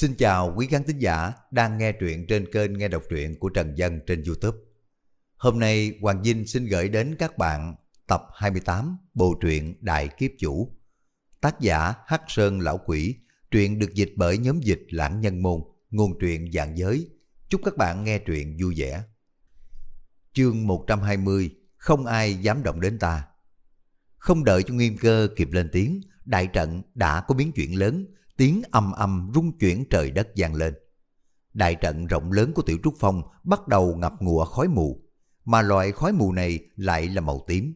Xin chào quý khán thính giả đang nghe truyện trên kênh Nghe Đọc Truyện của Trần Dân trên Youtube. Hôm nay Hoàng Vinh xin gửi đến các bạn tập 28 Bộ truyện Đại Kiếp Chủ. Tác giả Hắc Sơn Lão Quỷ, truyện được dịch bởi nhóm dịch Lãng Nhân Môn, nguồn truyện dạng giới. Chúc các bạn nghe truyện vui vẻ. Chương 120 Không ai dám động đến ta Không đợi cho Nguyên Cơ kịp lên tiếng, đại trận đã có biến chuyển lớn, tiếng ầm ầm rung chuyển trời đất vang lên. Đại trận rộng lớn của Tiểu Trúc Phong bắt đầu ngập ngụa khói mù, mà loại khói mù này lại là màu tím.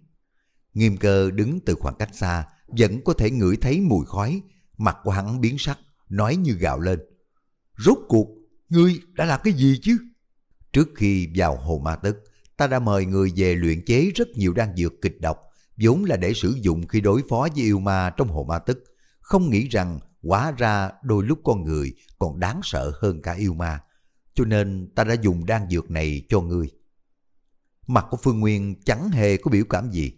Nghiêm cơ đứng từ khoảng cách xa, vẫn có thể ngửi thấy mùi khói, mặt của hắn biến sắc, nói như gạo lên. Rốt cuộc, ngươi đã là cái gì chứ? Trước khi vào hồ ma tức, ta đã mời người về luyện chế rất nhiều đan dược kịch độc, vốn là để sử dụng khi đối phó với yêu ma trong hồ ma tức. Không nghĩ rằng Quá ra đôi lúc con người còn đáng sợ hơn cả yêu ma, cho nên ta đã dùng đan dược này cho ngươi. Mặt của Phương Nguyên chẳng hề có biểu cảm gì.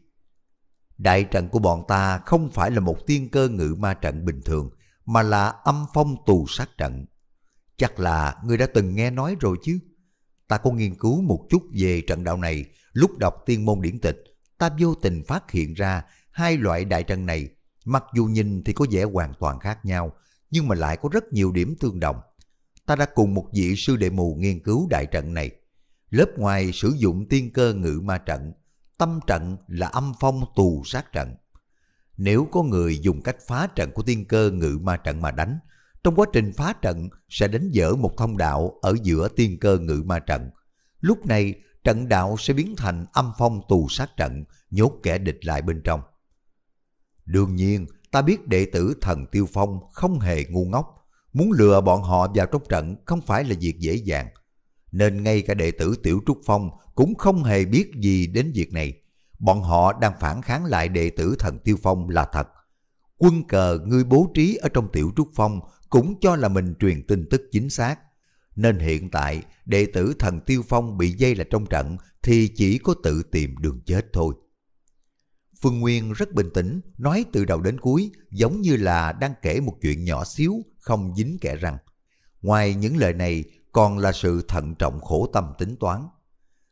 Đại trận của bọn ta không phải là một tiên cơ ngự ma trận bình thường, mà là âm phong tù sát trận. Chắc là ngươi đã từng nghe nói rồi chứ. Ta có nghiên cứu một chút về trận đạo này, lúc đọc tiên môn điển tịch, ta vô tình phát hiện ra hai loại đại trận này Mặc dù nhìn thì có vẻ hoàn toàn khác nhau, nhưng mà lại có rất nhiều điểm tương đồng. Ta đã cùng một vị sư đệ mù nghiên cứu đại trận này. Lớp ngoài sử dụng tiên cơ ngự ma trận, tâm trận là âm phong tù sát trận. Nếu có người dùng cách phá trận của tiên cơ ngự ma trận mà đánh, trong quá trình phá trận sẽ đánh dở một thông đạo ở giữa tiên cơ ngự ma trận. Lúc này trận đạo sẽ biến thành âm phong tù sát trận, nhốt kẻ địch lại bên trong. Đương nhiên, ta biết đệ tử thần Tiêu Phong không hề ngu ngốc, muốn lừa bọn họ vào trong trận không phải là việc dễ dàng. Nên ngay cả đệ tử Tiểu Trúc Phong cũng không hề biết gì đến việc này. Bọn họ đang phản kháng lại đệ tử thần Tiêu Phong là thật. Quân cờ ngươi bố trí ở trong Tiểu Trúc Phong cũng cho là mình truyền tin tức chính xác. Nên hiện tại, đệ tử thần Tiêu Phong bị dây là trong trận thì chỉ có tự tìm đường chết thôi. Phương Nguyên rất bình tĩnh, nói từ đầu đến cuối, giống như là đang kể một chuyện nhỏ xíu, không dính kẻ răng. Ngoài những lời này, còn là sự thận trọng khổ tâm tính toán.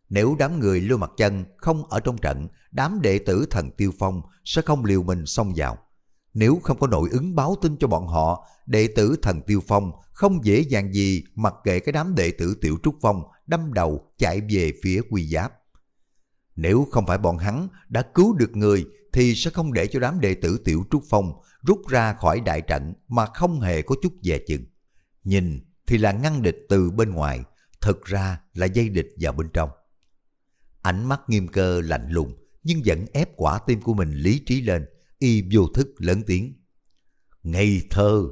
Nếu đám người lưu mặt chân không ở trong trận, đám đệ tử thần Tiêu Phong sẽ không liều mình xông vào. Nếu không có nội ứng báo tin cho bọn họ, đệ tử thần Tiêu Phong không dễ dàng gì mặc kệ cái đám đệ tử Tiểu Trúc Phong đâm đầu chạy về phía quy giáp. Nếu không phải bọn hắn đã cứu được người thì sẽ không để cho đám đệ tử Tiểu Trúc Phong rút ra khỏi đại trận mà không hề có chút dè chừng. Nhìn thì là ngăn địch từ bên ngoài, thật ra là dây địch vào bên trong. Ánh mắt nghiêm cơ lạnh lùng nhưng vẫn ép quả tim của mình lý trí lên, y vô thức lớn tiếng. Ngây thơ,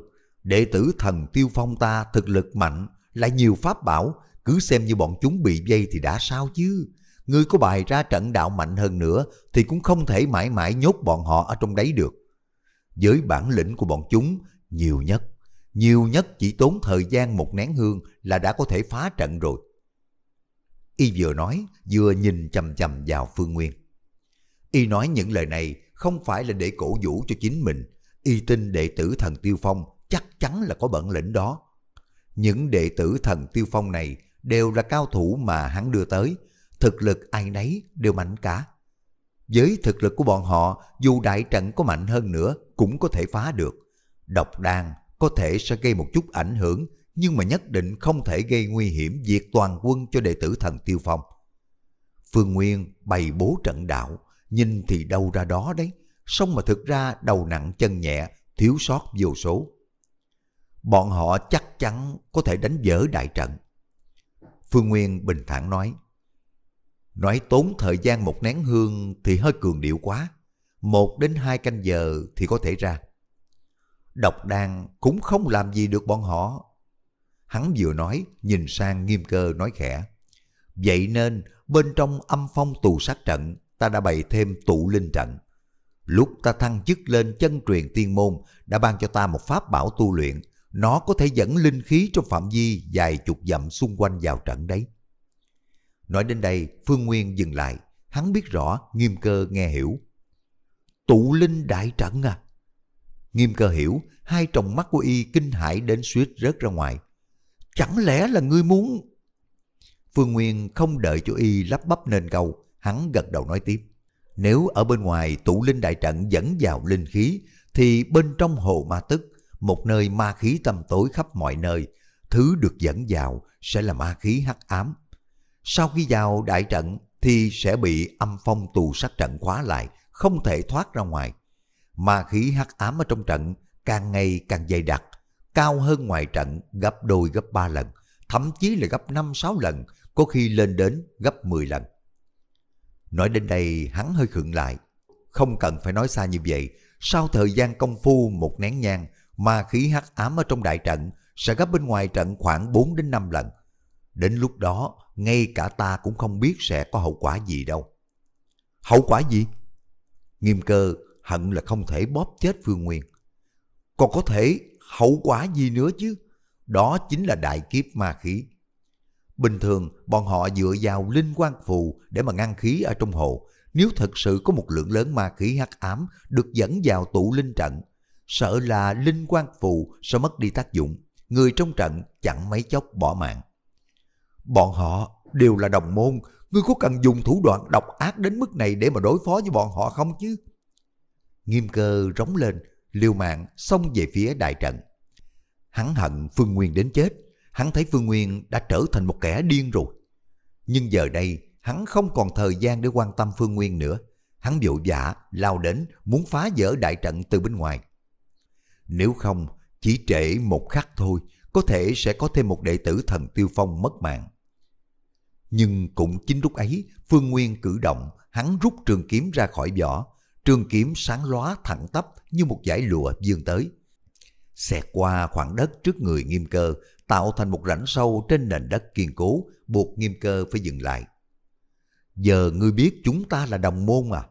đệ tử thần Tiêu Phong ta thực lực mạnh, lại nhiều pháp bảo, cứ xem như bọn chúng bị dây thì đã sao chứ Ngươi có bài ra trận đạo mạnh hơn nữa thì cũng không thể mãi mãi nhốt bọn họ ở trong đấy được. Với bản lĩnh của bọn chúng, nhiều nhất, nhiều nhất chỉ tốn thời gian một nén hương là đã có thể phá trận rồi. Y vừa nói, vừa nhìn chầm chầm vào Phương Nguyên. Y nói những lời này không phải là để cổ vũ cho chính mình. Y tin đệ tử thần Tiêu Phong chắc chắn là có bản lĩnh đó. Những đệ tử thần Tiêu Phong này đều là cao thủ mà hắn đưa tới, thực lực ai nấy đều mạnh cả. Với thực lực của bọn họ, dù đại trận có mạnh hơn nữa cũng có thể phá được. Độc đan có thể sẽ gây một chút ảnh hưởng, nhưng mà nhất định không thể gây nguy hiểm diệt toàn quân cho đệ tử thần Tiêu Phong. Phương Nguyên bày bố trận đạo, nhìn thì đâu ra đó đấy, song mà thực ra đầu nặng chân nhẹ, thiếu sót vô số. Bọn họ chắc chắn có thể đánh vỡ đại trận. Phương Nguyên bình thản nói, Nói tốn thời gian một nén hương thì hơi cường điệu quá. Một đến hai canh giờ thì có thể ra. Độc đan cũng không làm gì được bọn họ. Hắn vừa nói, nhìn sang nghiêm cơ nói khẽ. Vậy nên bên trong âm phong tù sát trận, ta đã bày thêm tụ linh trận. Lúc ta thăng chức lên chân truyền tiên môn đã ban cho ta một pháp bảo tu luyện. Nó có thể dẫn linh khí trong phạm vi dài chục dặm xung quanh vào trận đấy. Nói đến đây, Phương Nguyên dừng lại. Hắn biết rõ, nghiêm cơ nghe hiểu. Tụ linh đại trận à? Nghiêm cơ hiểu, hai tròng mắt của y kinh hãi đến suýt rớt ra ngoài. Chẳng lẽ là ngươi muốn... Phương Nguyên không đợi cho y lắp bắp nên câu, hắn gật đầu nói tiếp. Nếu ở bên ngoài tụ linh đại trận dẫn vào linh khí, thì bên trong hồ ma tức, một nơi ma khí tầm tối khắp mọi nơi, thứ được dẫn vào sẽ là ma khí hắc ám, sau khi vào đại trận thì sẽ bị âm phong tù sát trận khóa lại, không thể thoát ra ngoài. Ma khí hắc ám ở trong trận càng ngày càng dày đặc, cao hơn ngoài trận gấp đôi gấp ba lần, thậm chí là gấp năm sáu lần, có khi lên đến gấp mười lần. Nói đến đây hắn hơi khựng lại, không cần phải nói xa như vậy, sau thời gian công phu một nén nhang ma khí hắc ám ở trong đại trận sẽ gấp bên ngoài trận khoảng 4 đến 5 lần. Đến lúc đó ngay cả ta cũng không biết sẽ có hậu quả gì đâu. Hậu quả gì? Nghiêm cơ hận là không thể bóp chết Phương Nguyên. Còn có thể hậu quả gì nữa chứ? Đó chính là đại kiếp ma khí. Bình thường bọn họ dựa vào linh quan phù để mà ngăn khí ở trong hồ. Nếu thật sự có một lượng lớn ma khí hắc ám được dẫn vào tụ linh trận, sợ là linh quan phù sẽ mất đi tác dụng. Người trong trận chẳng mấy chốc bỏ mạng. Bọn họ đều là đồng môn, ngươi có cần dùng thủ đoạn độc ác đến mức này để mà đối phó với bọn họ không chứ? Nghiêm cơ rống lên, liều mạng xông về phía đại trận. Hắn hận Phương Nguyên đến chết, hắn thấy Phương Nguyên đã trở thành một kẻ điên rồi. Nhưng giờ đây, hắn không còn thời gian để quan tâm Phương Nguyên nữa. Hắn vội vã lao đến muốn phá vỡ đại trận từ bên ngoài. Nếu không, chỉ trễ một khắc thôi, có thể sẽ có thêm một đệ tử thần Tiêu Phong mất mạng. Nhưng cũng chính lúc ấy, Phương Nguyên cử động, hắn rút trường kiếm ra khỏi vỏ. Trường kiếm sáng lóa thẳng tắp như một dải lụa dương tới. Xẹt qua khoảng đất trước người nghiêm cơ, tạo thành một rãnh sâu trên nền đất kiên cố, buộc nghiêm cơ phải dừng lại. Giờ ngươi biết chúng ta là đồng môn à?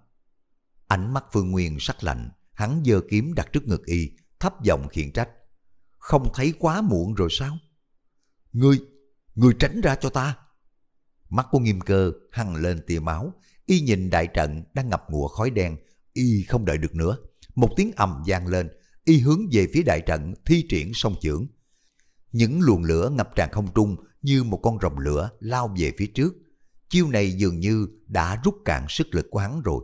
Ánh mắt Phương Nguyên sắc lạnh, hắn giơ kiếm đặt trước ngực y, thấp giọng khiển trách không thấy quá muộn rồi sao? Ngươi, ngươi tránh ra cho ta. Mắt của nghiêm cơ hăng lên tia máu, y nhìn đại trận đang ngập ngụa khói đen, y không đợi được nữa. Một tiếng ầm vang lên, y hướng về phía đại trận thi triển song trưởng. Những luồng lửa ngập tràn không trung như một con rồng lửa lao về phía trước. Chiêu này dường như đã rút cạn sức lực của hắn rồi.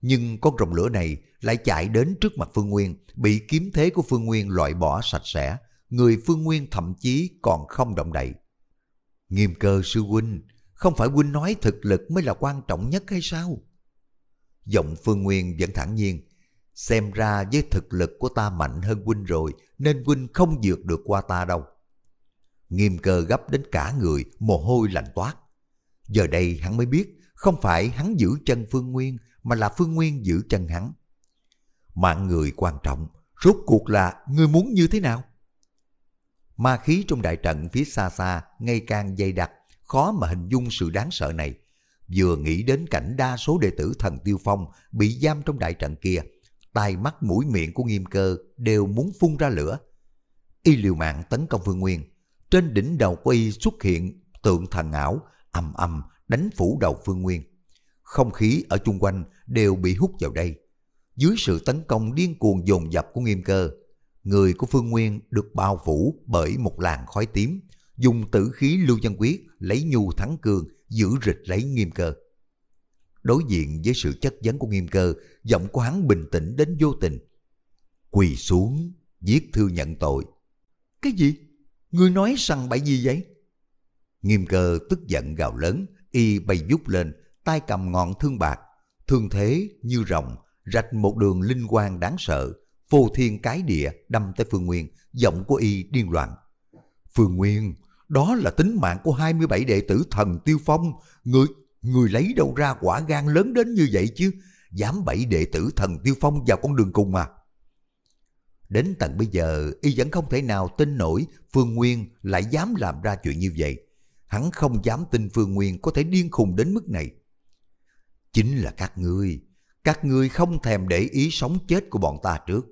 Nhưng con rồng lửa này lại chạy đến trước mặt Phương Nguyên, bị kiếm thế của Phương Nguyên loại bỏ sạch sẽ, người Phương Nguyên thậm chí còn không động đậy. Nghiêm cơ sư huynh, không phải huynh nói thực lực mới là quan trọng nhất hay sao? Giọng Phương Nguyên vẫn thản nhiên, xem ra với thực lực của ta mạnh hơn huynh rồi nên huynh không vượt được qua ta đâu. Nghiêm cơ gấp đến cả người, mồ hôi lạnh toát. Giờ đây hắn mới biết, không phải hắn giữ chân Phương Nguyên mà là Phương Nguyên giữ chân hắn. Mạng người quan trọng, rốt cuộc là người muốn như thế nào? Ma khí trong đại trận phía xa xa ngày càng dày đặc, khó mà hình dung sự đáng sợ này. Vừa nghĩ đến cảnh đa số đệ tử thần Tiêu Phong bị giam trong đại trận kia, tai mắt mũi miệng của nghiêm cơ đều muốn phun ra lửa. Y liều mạng tấn công Phương Nguyên, trên đỉnh đầu của Y xuất hiện tượng thần ảo, ầm ầm đánh phủ đầu Phương Nguyên. Không khí ở chung quanh đều bị hút vào đây, dưới sự tấn công điên cuồng dồn dập của nghiêm cơ, người của Phương Nguyên được bao phủ bởi một làn khói tím, dùng tử khí lưu dân quyết lấy nhu thắng cường giữ rịch lấy nghiêm cơ. Đối diện với sự chất vấn của nghiêm cơ, giọng của hắn bình tĩnh đến vô tình. Quỳ xuống, viết thư nhận tội. Cái gì? Ngươi nói rằng bậy gì vậy? Nghiêm cơ tức giận gào lớn, y bay vút lên, tay cầm ngọn thương bạc, thương thế như rồng rạch một đường linh quang đáng sợ, phô thiên cái địa đâm tới Phương Nguyên, giọng của y điên loạn. Phương Nguyên, đó là tính mạng của 27 đệ tử thần Tiêu Phong, người người lấy đâu ra quả gan lớn đến như vậy chứ, dám bảy đệ tử thần Tiêu Phong vào con đường cùng à? Đến tận bây giờ, y vẫn không thể nào tin nổi Phương Nguyên lại dám làm ra chuyện như vậy. Hắn không dám tin Phương Nguyên có thể điên khùng đến mức này. Chính là các ngươi, các ngươi không thèm để ý sống chết của bọn ta trước.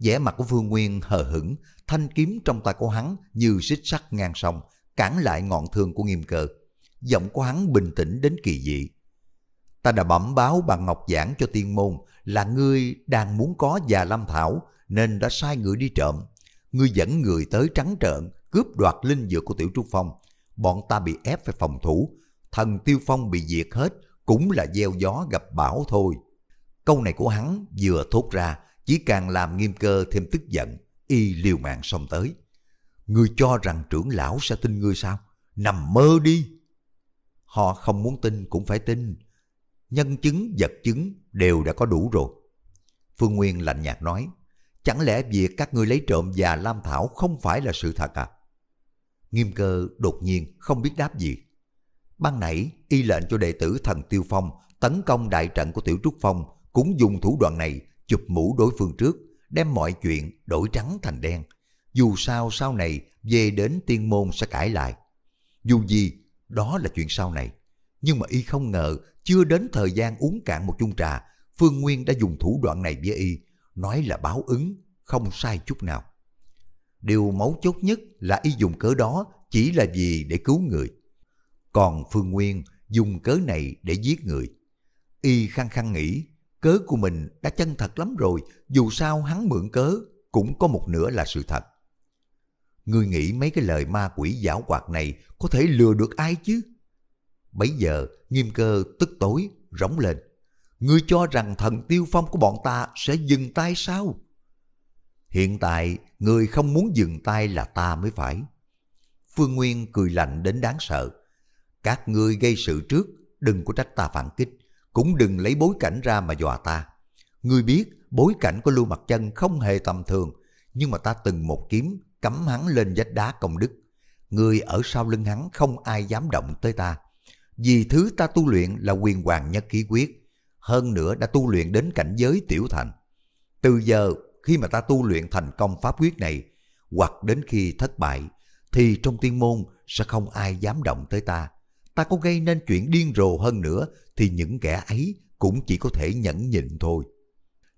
vẻ mặt của vương Nguyên hờ hững, thanh kiếm trong tay của hắn như xích sắt ngang sông, cản lại ngọn thương của nghiêm cơ. Giọng của hắn bình tĩnh đến kỳ dị. Ta đã bẩm báo bà Ngọc Giảng cho tiên môn là ngươi đang muốn có già Lam Thảo nên đã sai người đi trộm. Ngươi dẫn người tới trắng trợn, cướp đoạt linh dược của Tiểu Trúc Phong. Bọn ta bị ép phải phòng thủ. Thần Tiêu Phong bị diệt hết, cũng là gieo gió gặp bão thôi. Câu này của hắn vừa thốt ra, chỉ càng làm nghiêm cơ thêm tức giận, y liều mạng xông tới. người cho rằng trưởng lão sẽ tin ngươi sao? Nằm mơ đi! Họ không muốn tin cũng phải tin. Nhân chứng, vật chứng đều đã có đủ rồi. Phương Nguyên lạnh nhạt nói, chẳng lẽ việc các ngươi lấy trộm và Lam Thảo không phải là sự thật à? Nghiêm cơ đột nhiên không biết đáp gì. Ban nãy, y lệnh cho đệ tử thần Tiêu Phong tấn công đại trận của Tiểu Trúc Phong cũng dùng thủ đoạn này chụp mũ đối phương trước, đem mọi chuyện đổi trắng thành đen. Dù sao sau này về đến tiên môn sẽ cãi lại. Dù gì, đó là chuyện sau này. Nhưng mà y không ngờ chưa đến thời gian uống cạn một chung trà, Phương Nguyên đã dùng thủ đoạn này với y, nói là báo ứng, không sai chút nào. Điều mấu chốt nhất là y dùng cớ đó chỉ là gì để cứu người. Còn Phương Nguyên dùng cớ này để giết người. Y khăng khăng nghĩ cớ của mình đã chân thật lắm rồi, dù sao hắn mượn cớ cũng có một nửa là sự thật. người nghĩ mấy cái lời ma quỷ giảo hoạt này có thể lừa được ai chứ? Bấy giờ, nghiêm cơ tức tối, rống lên. người cho rằng thần tiêu phong của bọn ta sẽ dừng tay sao? Hiện tại, người không muốn dừng tay là ta mới phải. Phương Nguyên cười lạnh đến đáng sợ các ngươi gây sự trước, đừng có trách ta phản kích, cũng đừng lấy bối cảnh ra mà dọa ta. Ngươi biết bối cảnh của Lưu Mặt Chân không hề tầm thường, nhưng mà ta từng một kiếm cắm hắn lên vách đá công đức. Ngươi ở sau lưng hắn không ai dám động tới ta. Vì thứ ta tu luyện là quyền hoàng nhất ký quyết, hơn nữa đã tu luyện đến cảnh giới tiểu thành. Từ giờ khi mà ta tu luyện thành công pháp quyết này, hoặc đến khi thất bại, thì trong tiên môn sẽ không ai dám động tới ta ta có gây nên chuyện điên rồ hơn nữa thì những kẻ ấy cũng chỉ có thể nhẫn nhịn thôi.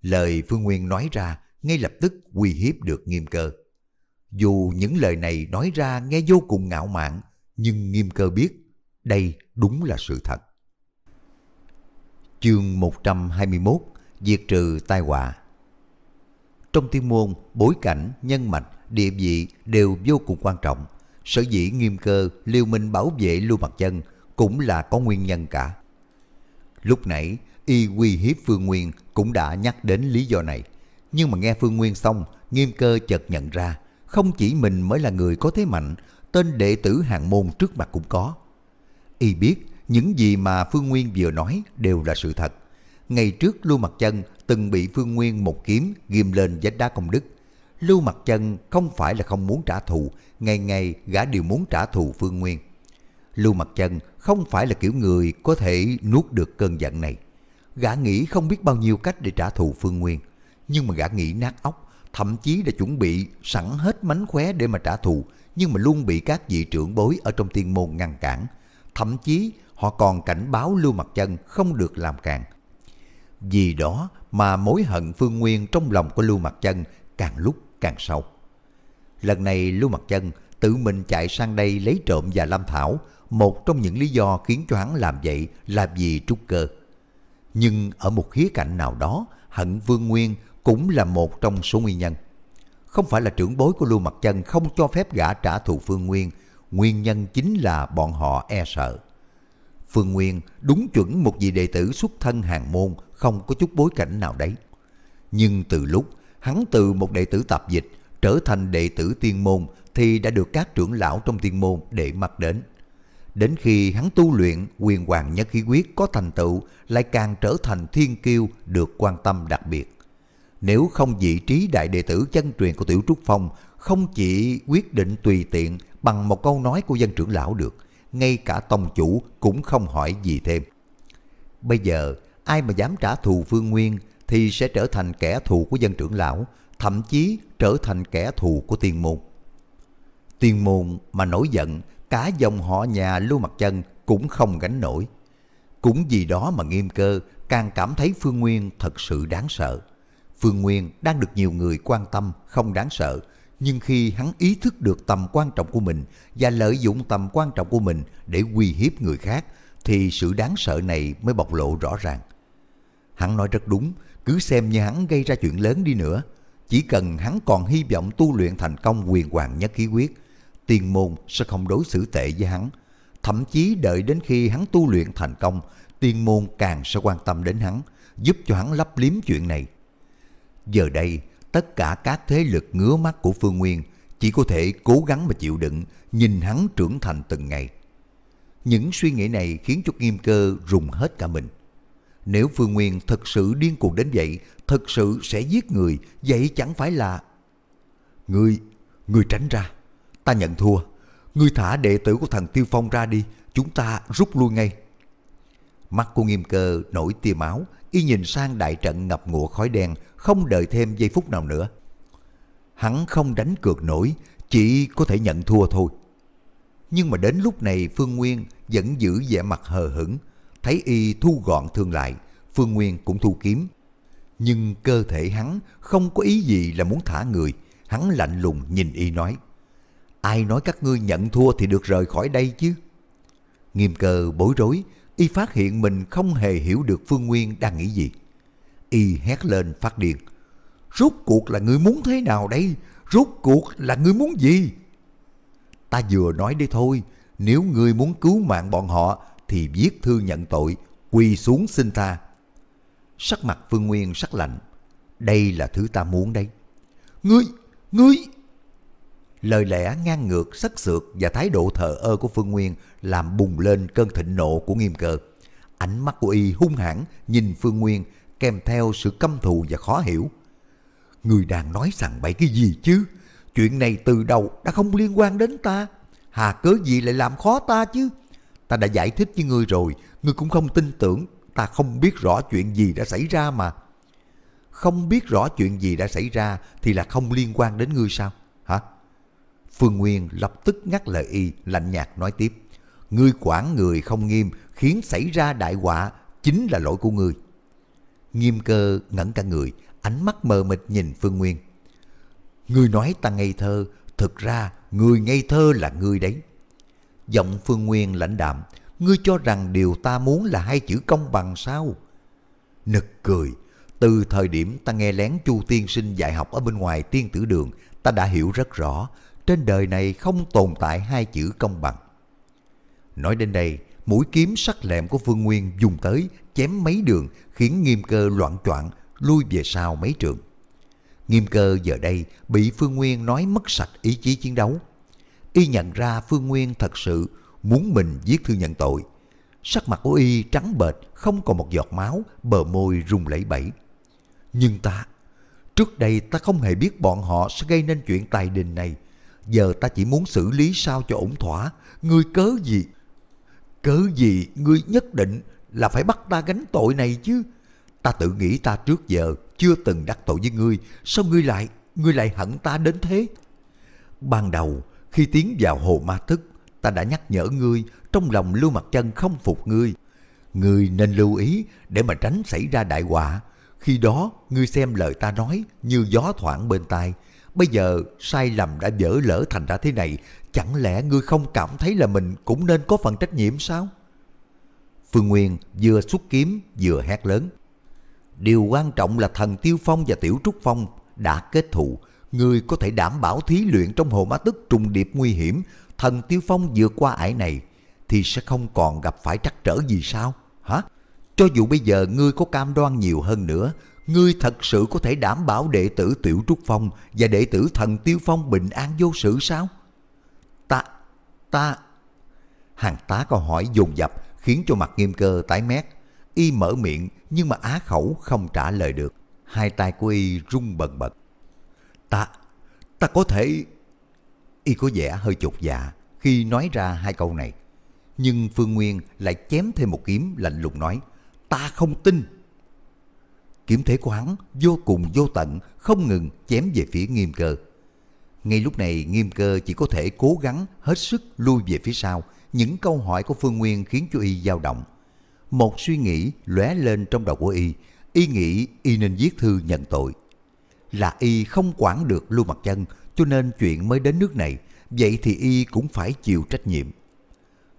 Lời Phương Nguyên nói ra ngay lập tức uy hiếp được nghiêm cơ. Dù những lời này nói ra nghe vô cùng ngạo mạn, nhưng nghiêm cơ biết đây đúng là sự thật. Chương 121 Diệt trừ tai họa Trong tiên môn, bối cảnh, nhân mạch, địa vị đều vô cùng quan trọng Sở dĩ nghiêm cơ liêu minh bảo vệ Lưu Mặt Chân cũng là có nguyên nhân cả. Lúc nãy, y uy hiếp Phương Nguyên cũng đã nhắc đến lý do này. Nhưng mà nghe Phương Nguyên xong, nghiêm cơ chợt nhận ra, không chỉ mình mới là người có thế mạnh, tên đệ tử hàng môn trước mặt cũng có. Y biết, những gì mà Phương Nguyên vừa nói đều là sự thật. Ngày trước Lưu Mặt Chân từng bị Phương Nguyên một kiếm ghim lên vách đá công đức. Lưu Mặt Chân không phải là không muốn trả thù, ngày ngày gã đều muốn trả thù Phương Nguyên. Lưu Mặt Chân không phải là kiểu người có thể nuốt được cơn giận này. Gã nghĩ không biết bao nhiêu cách để trả thù Phương Nguyên, nhưng mà gã nghĩ nát óc, thậm chí đã chuẩn bị sẵn hết mánh khóe để mà trả thù, nhưng mà luôn bị các vị trưởng bối ở trong tiên môn ngăn cản. Thậm chí họ còn cảnh báo Lưu Mặt Chân không được làm càng. Vì đó mà mối hận Phương Nguyên trong lòng của Lưu Mặt Chân càng lúc càng sâu. Lần này Lưu Mặt Chân tự mình chạy sang đây lấy trộm và Lam Thảo, một trong những lý do khiến cho hắn làm vậy là vì trúc cơ. Nhưng ở một khía cạnh nào đó, hận Vương Nguyên cũng là một trong số nguyên nhân. Không phải là trưởng bối của Lưu Mặt Chân không cho phép gã trả thù Phương Nguyên, nguyên nhân chính là bọn họ e sợ. Phương Nguyên đúng chuẩn một vị đệ tử xuất thân hàng môn không có chút bối cảnh nào đấy. Nhưng từ lúc hắn từ một đệ tử tạp dịch trở thành đệ tử tiên môn thì đã được các trưởng lão trong tiên môn để mặt đến. Đến khi hắn tu luyện quyền hoàng nhất khí quyết có thành tựu lại càng trở thành thiên kiêu được quan tâm đặc biệt. Nếu không vị trí đại đệ tử chân truyền của Tiểu Trúc Phong không chỉ quyết định tùy tiện bằng một câu nói của dân trưởng lão được, ngay cả tông chủ cũng không hỏi gì thêm. Bây giờ, ai mà dám trả thù Phương Nguyên thì sẽ trở thành kẻ thù của dân trưởng lão, thậm chí trở thành kẻ thù của tiên môn. Tiên môn mà nổi giận, cả dòng họ nhà Lưu Mặt Chân cũng không gánh nổi. Cũng vì đó mà nghiêm cơ càng cảm thấy Phương Nguyên thật sự đáng sợ. Phương Nguyên đang được nhiều người quan tâm không đáng sợ, nhưng khi hắn ý thức được tầm quan trọng của mình và lợi dụng tầm quan trọng của mình để uy hiếp người khác, thì sự đáng sợ này mới bộc lộ rõ ràng. Hắn nói rất đúng, cứ xem như hắn gây ra chuyện lớn đi nữa. Chỉ cần hắn còn hy vọng tu luyện thành công quyền hoàng nhất khí quyết, tiền môn sẽ không đối xử tệ với hắn. Thậm chí đợi đến khi hắn tu luyện thành công, tiên môn càng sẽ quan tâm đến hắn, giúp cho hắn lấp liếm chuyện này. Giờ đây, tất cả các thế lực ngứa mắt của Phương Nguyên chỉ có thể cố gắng mà chịu đựng, nhìn hắn trưởng thành từng ngày. Những suy nghĩ này khiến cho Nghiêm Cơ rùng hết cả mình. Nếu Phương Nguyên thật sự điên cuồng đến vậy, thật sự sẽ giết người, vậy chẳng phải là... Ngươi, ngươi tránh ra, ta nhận thua, ngươi thả đệ tử của thằng Tiêu Phong ra đi, chúng ta rút lui ngay. Mắt của nghiêm cơ nổi tia máu, y nhìn sang đại trận ngập ngụa khói đen, không đợi thêm giây phút nào nữa. Hắn không đánh cược nổi, chỉ có thể nhận thua thôi. Nhưng mà đến lúc này Phương Nguyên vẫn giữ vẻ mặt hờ hững, thấy y thu gọn thương lại, Phương Nguyên cũng thu kiếm. Nhưng cơ thể hắn không có ý gì là muốn thả người, hắn lạnh lùng nhìn y nói. Ai nói các ngươi nhận thua thì được rời khỏi đây chứ? Nghiêm cơ bối rối, y phát hiện mình không hề hiểu được Phương Nguyên đang nghĩ gì. Y hét lên phát điên. Rốt cuộc là ngươi muốn thế nào đây? Rốt cuộc là ngươi muốn gì? Ta vừa nói đi thôi, nếu ngươi muốn cứu mạng bọn họ thì viết thư nhận tội, quỳ xuống xin tha. Sắc mặt Phương Nguyên sắc lạnh. Đây là thứ ta muốn đấy. Ngươi, ngươi! Lời lẽ ngang ngược, sắc sược và thái độ thờ ơ của Phương Nguyên làm bùng lên cơn thịnh nộ của nghiêm cơ. Ánh mắt của y hung hãn nhìn Phương Nguyên kèm theo sự căm thù và khó hiểu. Người đang nói rằng bậy cái gì chứ? Chuyện này từ đầu đã không liên quan đến ta. Hà cớ gì lại làm khó ta chứ? ta đã giải thích với ngươi rồi, ngươi cũng không tin tưởng, ta không biết rõ chuyện gì đã xảy ra mà. Không biết rõ chuyện gì đã xảy ra thì là không liên quan đến ngươi sao? Hả? Phương Nguyên lập tức ngắt lời y, lạnh nhạt nói tiếp. Ngươi quản người không nghiêm, khiến xảy ra đại họa, chính là lỗi của ngươi. Nghiêm cơ ngẩn cả người, ánh mắt mờ mịt nhìn Phương Nguyên. Ngươi nói ta ngây thơ, thực ra người ngây thơ là ngươi đấy. Giọng Phương Nguyên lãnh đạm, ngươi cho rằng điều ta muốn là hai chữ công bằng sao? Nực cười, từ thời điểm ta nghe lén Chu Tiên Sinh dạy học ở bên ngoài tiên tử đường, ta đã hiểu rất rõ, trên đời này không tồn tại hai chữ công bằng. Nói đến đây, mũi kiếm sắc lẹm của Phương Nguyên dùng tới chém mấy đường khiến nghiêm cơ loạn choạng lui về sau mấy trường. Nghiêm cơ giờ đây bị Phương Nguyên nói mất sạch ý chí chiến đấu, Y nhận ra Phương Nguyên thật sự muốn mình viết thư nhận tội. Sắc mặt của Y trắng bệch, không còn một giọt máu, bờ môi rung lẩy bẩy. Nhưng ta, trước đây ta không hề biết bọn họ sẽ gây nên chuyện tài đình này. Giờ ta chỉ muốn xử lý sao cho ổn thỏa. Ngươi cớ gì? Cớ gì ngươi nhất định là phải bắt ta gánh tội này chứ? Ta tự nghĩ ta trước giờ chưa từng đắc tội với ngươi. Sao ngươi lại, ngươi lại hận ta đến thế? Ban đầu, khi tiến vào hồ ma thức, ta đã nhắc nhở ngươi, trong lòng Lưu Mặt Chân không phục ngươi. Ngươi nên lưu ý để mà tránh xảy ra đại họa. Khi đó, ngươi xem lời ta nói như gió thoảng bên tai. Bây giờ, sai lầm đã dở lỡ thành ra thế này, chẳng lẽ ngươi không cảm thấy là mình cũng nên có phần trách nhiệm sao? Phương Nguyên vừa xuất kiếm vừa hét lớn. Điều quan trọng là thần Tiêu Phong và Tiểu Trúc Phong đã kết thù, người có thể đảm bảo thí luyện trong hồ ma tức trùng điệp nguy hiểm, thần Tiêu Phong vượt qua ải này, thì sẽ không còn gặp phải trắc trở gì sao? Hả? Cho dù bây giờ ngươi có cam đoan nhiều hơn nữa, ngươi thật sự có thể đảm bảo đệ tử Tiểu Trúc Phong và đệ tử thần Tiêu Phong bình an vô sự sao? Ta, ta... Hàng tá câu hỏi dồn dập khiến cho mặt nghiêm cơ tái mét. Y mở miệng nhưng mà á khẩu không trả lời được. Hai tay của Y rung bần bật. Ta, ta có thể... Y có vẻ hơi chột dạ khi nói ra hai câu này. Nhưng Phương Nguyên lại chém thêm một kiếm lạnh lùng nói, ta không tin. Kiếm thế của hắn vô cùng vô tận, không ngừng chém về phía nghiêm cơ. Ngay lúc này nghiêm cơ chỉ có thể cố gắng hết sức lui về phía sau. Những câu hỏi của Phương Nguyên khiến cho y dao động. Một suy nghĩ lóe lên trong đầu của y, y nghĩ y nên viết thư nhận tội là y không quản được Lưu Mặt Chân cho nên chuyện mới đến nước này, vậy thì y cũng phải chịu trách nhiệm.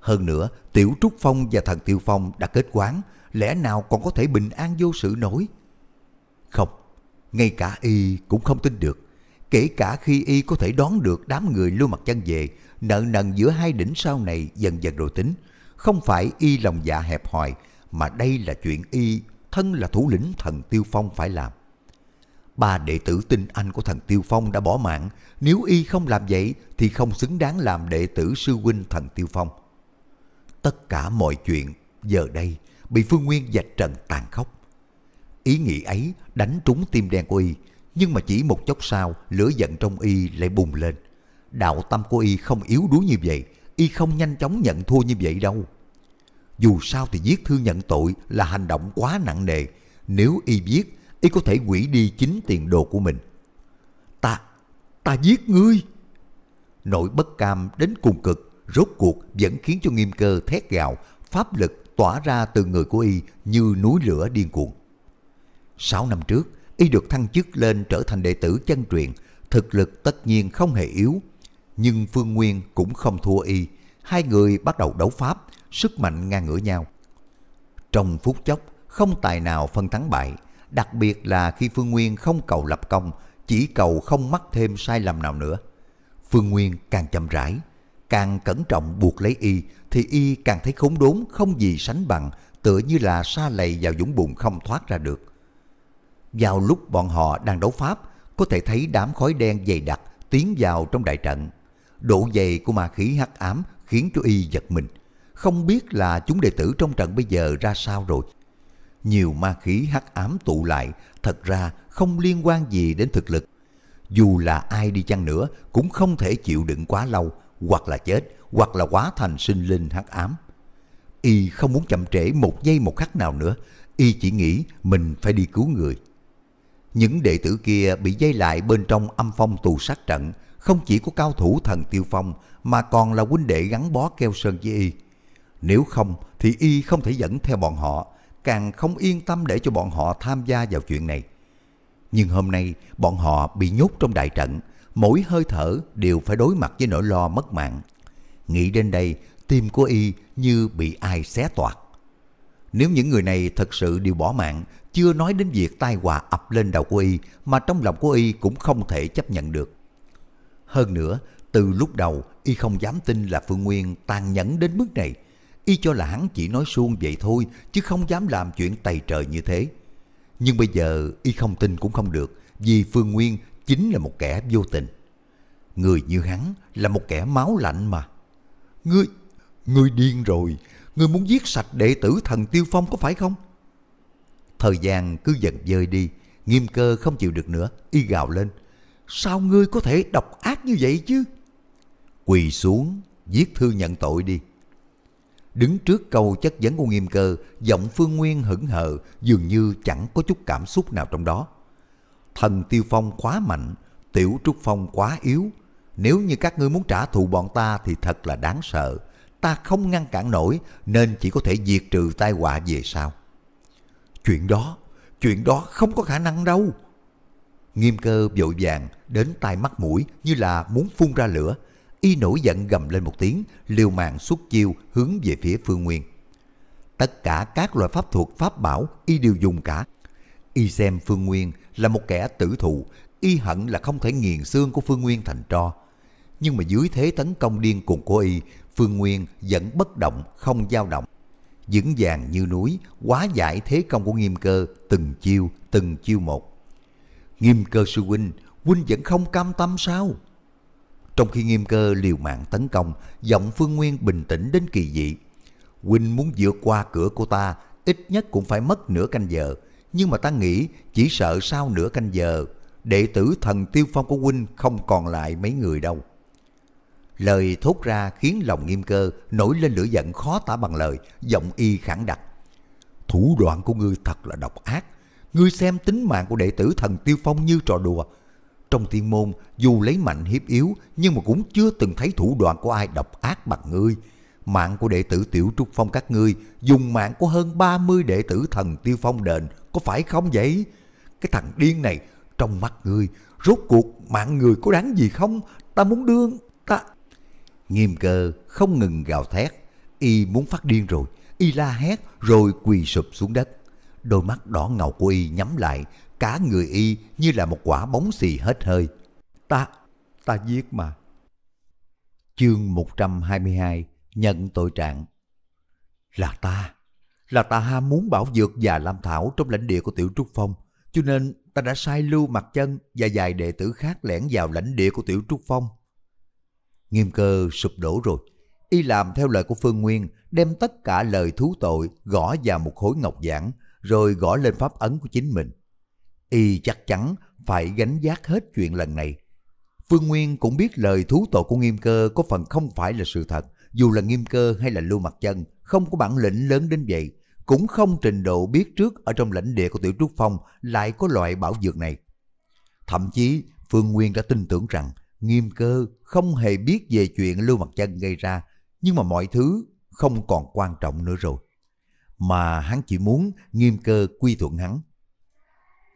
Hơn nữa, Tiểu Trúc Phong và thần Tiêu Phong đã kết quán, lẽ nào còn có thể bình an vô sự nổi? Không, ngay cả y cũng không tin được. Kể cả khi y có thể đón được đám người lưu mặt chân về, nợ nần giữa hai đỉnh sau này dần dần rồi tính. Không phải y lòng dạ hẹp hòi, mà đây là chuyện y thân là thủ lĩnh thần Tiêu Phong phải làm ba đệ tử tinh anh của thần Tiêu Phong đã bỏ mạng, nếu y không làm vậy thì không xứng đáng làm đệ tử sư huynh thần Tiêu Phong. Tất cả mọi chuyện giờ đây bị Phương Nguyên dạch trần tàn khốc. Ý nghĩ ấy đánh trúng tim đen của y, nhưng mà chỉ một chốc sau lửa giận trong y lại bùng lên. Đạo tâm của y không yếu đuối như vậy, y không nhanh chóng nhận thua như vậy đâu. Dù sao thì giết thư nhận tội là hành động quá nặng nề, nếu y giết y có thể quỷ đi chính tiền đồ của mình. Ta, ta giết ngươi. Nỗi bất cam đến cùng cực, rốt cuộc vẫn khiến cho nghiêm cơ thét gào, pháp lực tỏa ra từ người của y như núi lửa điên cuồng. Sáu năm trước, y được thăng chức lên trở thành đệ tử chân truyền, thực lực tất nhiên không hề yếu. Nhưng Phương Nguyên cũng không thua y, hai người bắt đầu đấu pháp, sức mạnh ngang ngửa nhau. Trong phút chốc, không tài nào phân thắng bại, đặc biệt là khi Phương Nguyên không cầu lập công, chỉ cầu không mắc thêm sai lầm nào nữa. Phương Nguyên càng chậm rãi, càng cẩn trọng buộc lấy y, thì y càng thấy khốn đốn không gì sánh bằng, tựa như là xa lầy vào dũng bùn không thoát ra được. Vào lúc bọn họ đang đấu pháp, có thể thấy đám khói đen dày đặc tiến vào trong đại trận. Độ dày của ma khí hắc ám khiến cho y giật mình. Không biết là chúng đệ tử trong trận bây giờ ra sao rồi, nhiều ma khí hắc ám tụ lại thật ra không liên quan gì đến thực lực. Dù là ai đi chăng nữa cũng không thể chịu đựng quá lâu, hoặc là chết, hoặc là quá thành sinh linh hắc ám. Y không muốn chậm trễ một giây một khắc nào nữa, Y chỉ nghĩ mình phải đi cứu người. Những đệ tử kia bị dây lại bên trong âm phong tù sát trận, không chỉ có cao thủ thần tiêu phong mà còn là huynh đệ gắn bó keo sơn với Y. Nếu không thì Y không thể dẫn theo bọn họ, càng không yên tâm để cho bọn họ tham gia vào chuyện này. Nhưng hôm nay bọn họ bị nhốt trong đại trận, mỗi hơi thở đều phải đối mặt với nỗi lo mất mạng. Nghĩ đến đây, tim của y như bị ai xé toạc. Nếu những người này thật sự đều bỏ mạng, chưa nói đến việc tai họa ập lên đầu của y mà trong lòng của y cũng không thể chấp nhận được. Hơn nữa, từ lúc đầu y không dám tin là Phương Nguyên tàn nhẫn đến mức này, Y cho là hắn chỉ nói suông vậy thôi, chứ không dám làm chuyện tày trời như thế. Nhưng bây giờ Y không tin cũng không được, vì Phương Nguyên chính là một kẻ vô tình. Người như hắn là một kẻ máu lạnh mà. Ngươi, ngươi điên rồi, ngươi muốn giết sạch đệ tử thần Tiêu Phong có phải không? Thời gian cứ dần dơi đi, nghiêm cơ không chịu được nữa, y gào lên. Sao ngươi có thể độc ác như vậy chứ? Quỳ xuống, viết thư nhận tội đi. Đứng trước câu chất vấn của nghiêm cơ, giọng Phương Nguyên hững hờ, dường như chẳng có chút cảm xúc nào trong đó. Thần Tiêu Phong quá mạnh, Tiểu Trúc Phong quá yếu. Nếu như các ngươi muốn trả thù bọn ta thì thật là đáng sợ. Ta không ngăn cản nổi nên chỉ có thể diệt trừ tai họa về sau. Chuyện đó, chuyện đó không có khả năng đâu. Nghiêm cơ vội vàng đến tai mắt mũi như là muốn phun ra lửa, Y nổi giận gầm lên một tiếng, liều mạng xuất chiêu hướng về phía Phương Nguyên. Tất cả các loại pháp thuật pháp bảo Y đều dùng cả. Y xem Phương Nguyên là một kẻ tử thụ, Y hận là không thể nghiền xương của Phương Nguyên thành tro. Nhưng mà dưới thế tấn công điên cuồng của Y, Phương Nguyên vẫn bất động, không dao động. vững vàng như núi, quá giải thế công của nghiêm cơ từng chiêu, từng chiêu một. Nghiêm cơ sư huynh, huynh vẫn không cam tâm sao? Trong khi nghiêm cơ liều mạng tấn công, giọng Phương Nguyên bình tĩnh đến kỳ dị. Huynh muốn vượt qua cửa cô ta, ít nhất cũng phải mất nửa canh giờ. Nhưng mà ta nghĩ chỉ sợ sau nửa canh giờ, đệ tử thần tiêu phong của Huynh không còn lại mấy người đâu. Lời thốt ra khiến lòng nghiêm cơ nổi lên lửa giận khó tả bằng lời, giọng y khẳng đặc. Thủ đoạn của ngươi thật là độc ác. Ngươi xem tính mạng của đệ tử thần Tiêu Phong như trò đùa, trong thiên môn, dù lấy mạnh hiếp yếu, nhưng mà cũng chưa từng thấy thủ đoạn của ai độc ác bằng ngươi. Mạng của đệ tử Tiểu Trúc Phong các ngươi, dùng mạng của hơn 30 đệ tử thần Tiêu Phong đền, có phải không vậy? Cái thằng điên này, trong mắt ngươi, rốt cuộc mạng người có đáng gì không? Ta muốn đương ta... Nghiêm cơ không ngừng gào thét, y muốn phát điên rồi, y la hét rồi quỳ sụp xuống đất. Đôi mắt đỏ ngầu của y nhắm lại, cả người y như là một quả bóng xì hết hơi. Ta, ta giết mà. Chương 122 Nhận tội trạng Là ta, là ta ham muốn bảo dược và lam thảo trong lãnh địa của Tiểu Trúc Phong, cho nên ta đã sai lưu mặt chân và vài đệ tử khác lẻn vào lãnh địa của Tiểu Trúc Phong. Nghiêm cơ sụp đổ rồi, y làm theo lời của Phương Nguyên, đem tất cả lời thú tội gõ vào một khối ngọc giảng, rồi gõ lên pháp ấn của chính mình y chắc chắn phải gánh giác hết chuyện lần này. Phương Nguyên cũng biết lời thú tội của nghiêm cơ có phần không phải là sự thật, dù là nghiêm cơ hay là lưu mặt chân, không có bản lĩnh lớn đến vậy, cũng không trình độ biết trước ở trong lãnh địa của tiểu trúc phong lại có loại bảo dược này. Thậm chí, Phương Nguyên đã tin tưởng rằng nghiêm cơ không hề biết về chuyện lưu mặt chân gây ra, nhưng mà mọi thứ không còn quan trọng nữa rồi. Mà hắn chỉ muốn nghiêm cơ quy thuận hắn.